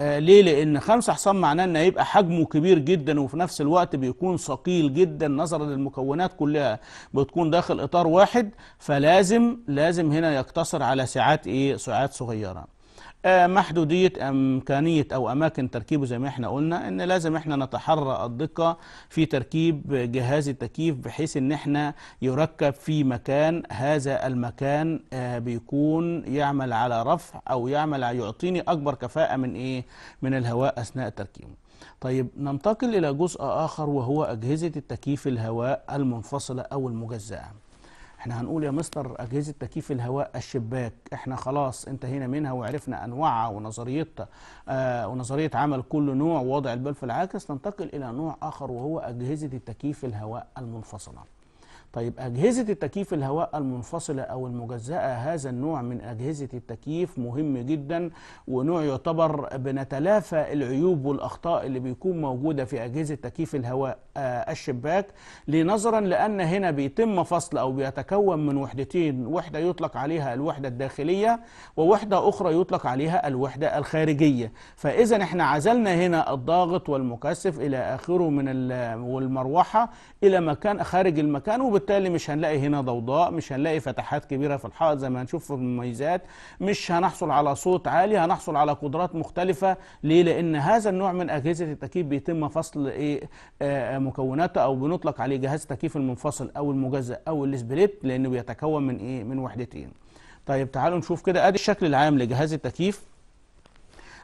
آه ليه لان خمسة حصان معناه ان هيبقى حجمه كبير جدا وفي نفس الوقت بيكون ثقيل جدا نظرا للمكونات كلها بتكون داخل اطار واحد فلازم لازم هنا يقتصر على ساعات ايه ساعات صغيره آه، محدودية أمكانية أو أماكن تركيبه زي ما احنا قلنا إن لازم احنا نتحرى الدقة في تركيب جهاز التكييف بحيث إن احنا يركب في مكان هذا المكان آه، بيكون يعمل على رفع أو يعمل يعطيني أكبر كفاءة من إيه من الهواء أثناء تركيبه طيب ننتقل إلى جزء آخر وهو أجهزة التكييف الهواء المنفصلة أو المجزأة احنا هنقول يا مستر اجهزه تكييف الهواء الشباك احنا خلاص انتهينا منها وعرفنا انواعها ونظريتها آه ونظريه عمل كل نوع ووضع البلف العاكس ننتقل الى نوع اخر وهو اجهزه تكييف الهواء المنفصله طيب أجهزة التكييف الهواء المنفصلة أو المجزأة هذا النوع من أجهزة التكييف مهم جدا ونوع يعتبر بنتلافى العيوب والأخطاء اللي بيكون موجودة في أجهزة تكييف الهواء آه، الشباك لنظرا لأن هنا بيتم فصل أو بيتكون من وحدتين وحدة يطلق عليها الوحدة الداخلية ووحدة أخرى يطلق عليها الوحدة الخارجية فإذا احنا عزلنا هنا الضاغط والمكثف إلى آخره من والمروحة إلى مكان خارج المكان وبت وبالتالي مش هنلاقي هنا ضوضاء مش هنلاقي فتحات كبيرة في الحائط زي ما هنشوف في المميزات مش هنحصل على صوت عالي هنحصل على قدرات مختلفة ليه لأن هذا النوع من أجهزة التكييف بيتم فصل إيه آه، آه، مكوناته أو بنطلق عليه جهاز تكييف المنفصل أو المجزأ أو السبليت لأنه بيتكون من إيه من وحدتين طيب تعالوا نشوف كده أدي الشكل العام لجهاز التكييف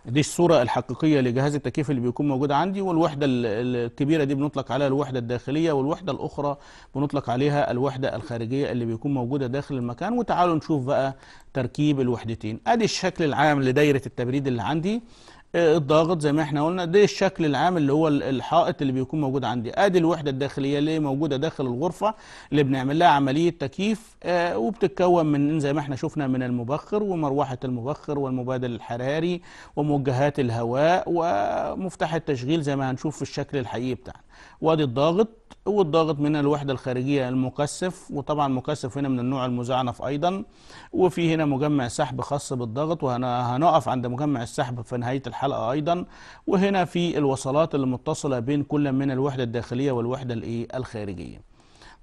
دي الصورة الحقيقية لجهاز التكييف اللي بيكون موجود عندي والوحدة الكبيرة دي بنطلق عليها الوحدة الداخلية والوحدة الأخرى بنطلق عليها الوحدة الخارجية اللي بيكون موجودة داخل المكان وتعالوا نشوف بقى تركيب الوحدتين أدي الشكل العام لدايرة التبريد اللي عندي الضاغط زي ما احنا قلنا ده الشكل العام اللي هو الحائط اللي بيكون موجود عندي ادي الوحده الداخليه اللي موجوده داخل الغرفه اللي بنعمل لها عمليه تكييف آه، وبتتكون من زي ما احنا شفنا من المبخر ومروحه المبخر والمبادل الحراري وموجهات الهواء ومفتاح التشغيل زي ما هنشوف في الشكل الحقيقي بتاعنا وادي الضاغط والضاغط من الوحدة الخارجية المكثف وطبعا مكثف هنا من النوع المزعنف أيضا وفي هنا مجمع سحب خاص بالضغط وهنقف عند مجمع السحب في نهاية الحلقة أيضا وهنا في الوصلات المتصلة بين كل من الوحدة الداخلية والوحدة الخارجية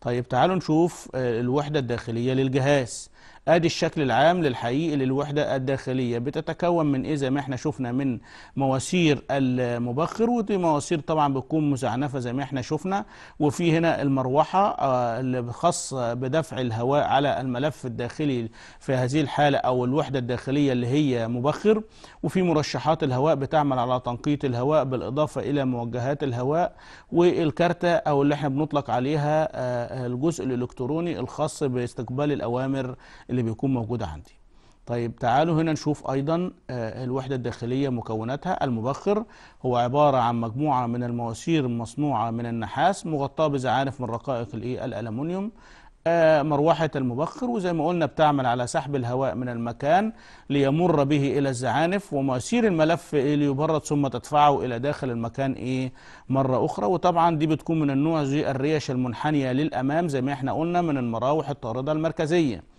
طيب تعالوا نشوف آه، الوحدة الداخلية للجهاز ادي الشكل العام للحقيقي للوحده الداخليه بتتكون من ايه زي ما احنا شفنا من مواسير المبخر ودي مواسير طبعا بتكون مزعنفه زي ما احنا شفنا وفي هنا المروحه آه، اللي خاصه بدفع الهواء على الملف الداخلي في هذه الحاله او الوحده الداخليه اللي هي مبخر وفي مرشحات الهواء بتعمل على تنقيط الهواء بالاضافه الى موجهات الهواء والكارته او اللي احنا بنطلق عليها آه، الجزء الالكتروني الخاص باستقبال الاوامر اللي بيكون موجود عندي طيب تعالوا هنا نشوف أيضا آه، الوحدة الداخلية مكوناتها المبخر هو عبارة عن مجموعة من المواسير المصنوعة من النحاس مغطاة بزعانف من رقائق إيه، الالومنيوم آه، مروحة المبخر وزي ما قلنا بتعمل على سحب الهواء من المكان ليمر به إلى الزعانف ومواسير الملف ليبرد ثم تدفعه إلى داخل المكان إيه مرة أخرى وطبعا دي بتكون من النوع زي الريش المنحنية للأمام زي ما احنا قلنا من المراوح الطاردة المركزية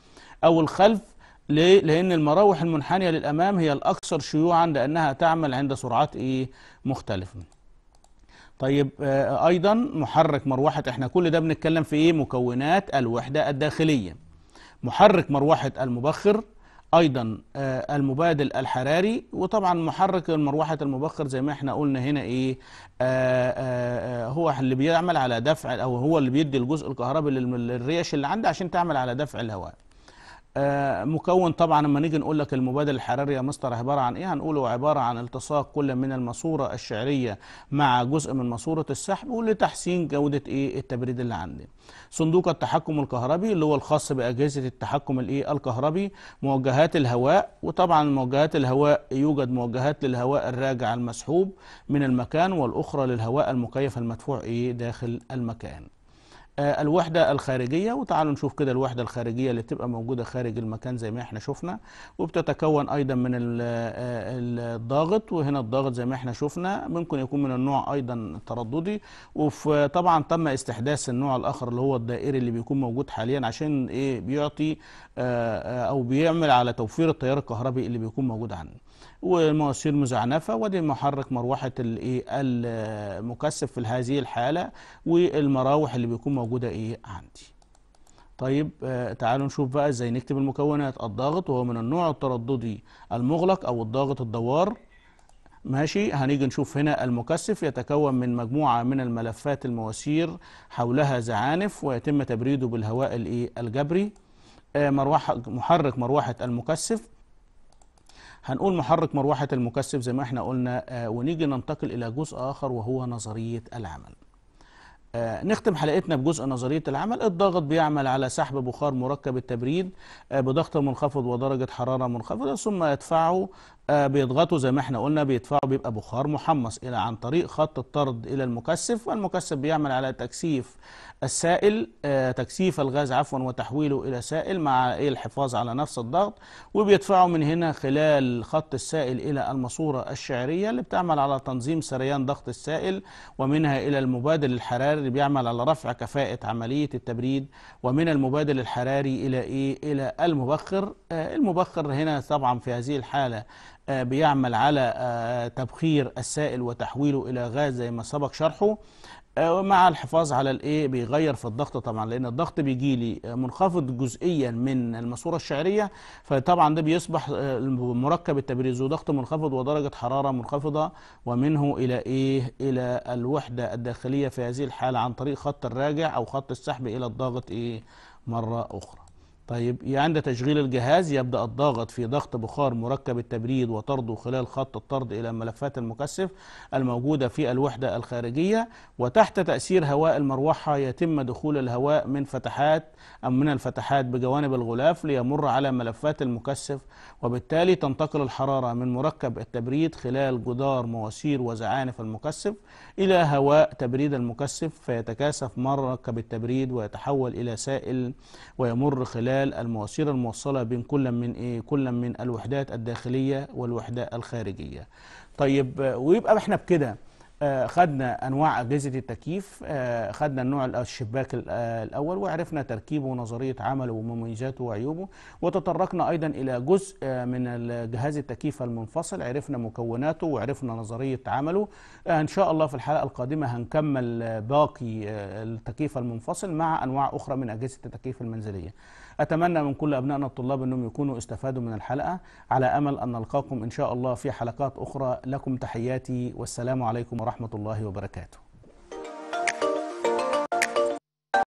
أو الخلف ليه؟ لأن المراوح المنحنية للأمام هي الأكثر شيوعا لأنها تعمل عند سرعات إيه مختلفة طيب آه أيضا محرك مروحة احنا كل ده بنتكلم في إيه مكونات الوحدة الداخلية محرك مروحة المبخر أيضا آه المبادل الحراري وطبعا محرك مروحة المبخر زي ما احنا قلنا هنا إيه آه، آه، آه، هو اللي بيعمل على دفع أو هو اللي بيدي الجزء الكهربي للريش اللي عنده عشان تعمل على دفع الهواء آه، مكون طبعا لما نيجي نقول لك المبادل الحراري يا مستر عباره عن ايه هنقول عباره عن التصاق كل من الماسوره الشعريه مع جزء من ماسوره السحب ولتحسين جوده ايه التبريد اللي عندي صندوق التحكم الكهربي اللي هو الخاص باجهزه التحكم الايه الكهربي موجهات الهواء وطبعا موجهات الهواء يوجد موجهات للهواء الراجع المسحوب من المكان والاخرى للهواء المكيف المدفوع ايه داخل المكان آه، الوحدة الخارجية وتعالوا نشوف كده الوحدة الخارجية اللي بتبقى موجودة خارج المكان زي ما احنا شفنا وبتتكون أيضا من آه، الضاغط وهنا الضاغط زي ما احنا شفنا ممكن يكون من النوع أيضا ترددي وطبعا تم استحداث النوع الآخر اللي هو الدائري اللي بيكون موجود حاليا عشان إيه بيعطي آه، أو بيعمل على توفير التيار الكهربي اللي بيكون موجود عنه ومواسير مزعنفة ودي محرك مروحة الايه المكثف في هذه الحالة والمراوح اللي بيكون موجودة ايه عندي طيب آه، تعالوا نشوف بقى ازاي نكتب المكونات الضاغط وهو من النوع الترددي المغلق او الضاغط الدوار ماشي هنيجي نشوف هنا المكثف يتكون من مجموعة من الملفات المواسير حولها زعانف ويتم تبريده بالهواء الايه الجبري آه، مروحة محرك مروحة المكثف هنقول محرك مروحة المكثف زي ما احنا قلنا آه، ونيجي ننتقل إلى جزء آخر وهو نظرية العمل آه، نختم حلقتنا بجزء نظرية العمل الضغط بيعمل على سحب بخار مركب التبريد آه، بضغط منخفض ودرجة حرارة منخفضة ثم يدفعه بيضغطوا زي ما احنا قلنا بيدفعوا بيبقى بخار محمص إلى عن طريق خط الطرد إلى المكثف والمكثف بيعمل على تكثيف السائل آه، تكثيف الغاز عفوا وتحويله إلى سائل مع إيه، الحفاظ على نفس الضغط وبيدفعه من هنا خلال خط السائل إلى الماسورة الشعرية اللي بتعمل على تنظيم سريان ضغط السائل ومنها إلى المبادل الحراري اللي بيعمل على رفع كفاءة عملية التبريد ومن المبادل الحراري إلى إيه إلى المبخر آه، المبخر هنا طبعا في هذه الحالة آه، بيعمل على آه، تبخير السائل وتحويله الى غاز زي ما سبق شرحه آه، مع الحفاظ على الايه بيغير في الضغط طبعا لان الضغط بيجي لي منخفض جزئيا من الماسوره الشعريه فطبعا ده بيصبح مركب التبريز وضغط منخفض ودرجه حراره منخفضه ومنه الى ايه الى الوحده الداخليه في هذه الحاله عن طريق خط الراجع او خط السحب الى الضغط ايه مره اخرى طيب إيه، عند تشغيل الجهاز يبدأ الضاغط في ضغط بخار مركب التبريد وطرده خلال خط الطرد إلى ملفات المكثف الموجودة في الوحدة الخارجية وتحت تأثير هواء المروحة يتم دخول الهواء من فتحات أو من الفتحات بجوانب الغلاف ليمر على ملفات المكثف وبالتالي تنتقل الحرارة من مركب التبريد خلال جدار مواسير وزعانف المكثف إلى هواء تبريد المكثف فيتكاثف مركب التبريد ويتحول إلى سائل ويمر خلال خلال المواسير الموصلة بين كل من إيه كل من الوحدات الداخلية والوحدة الخارجية طيب ويبقى احنا بكده آه، خدنا انواع اجهزه التكييف آه، خدنا النوع الشباك آه، الاول وعرفنا تركيبه ونظريه عمله ومميزاته وعيوبه وتطرقنا ايضا الى جزء من جهاز التكييف المنفصل عرفنا مكوناته وعرفنا نظريه عمله ان شاء الله في الحلقه القادمه هنكمل باقي التكييف المنفصل مع انواع اخرى من اجهزه التكييف المنزليه أتمنى من كل أبنائنا الطلاب أنهم يكونوا استفادوا من الحلقة على أمل أن نلقاكم إن شاء الله في حلقات أخرى لكم تحياتي والسلام عليكم ورحمة الله وبركاته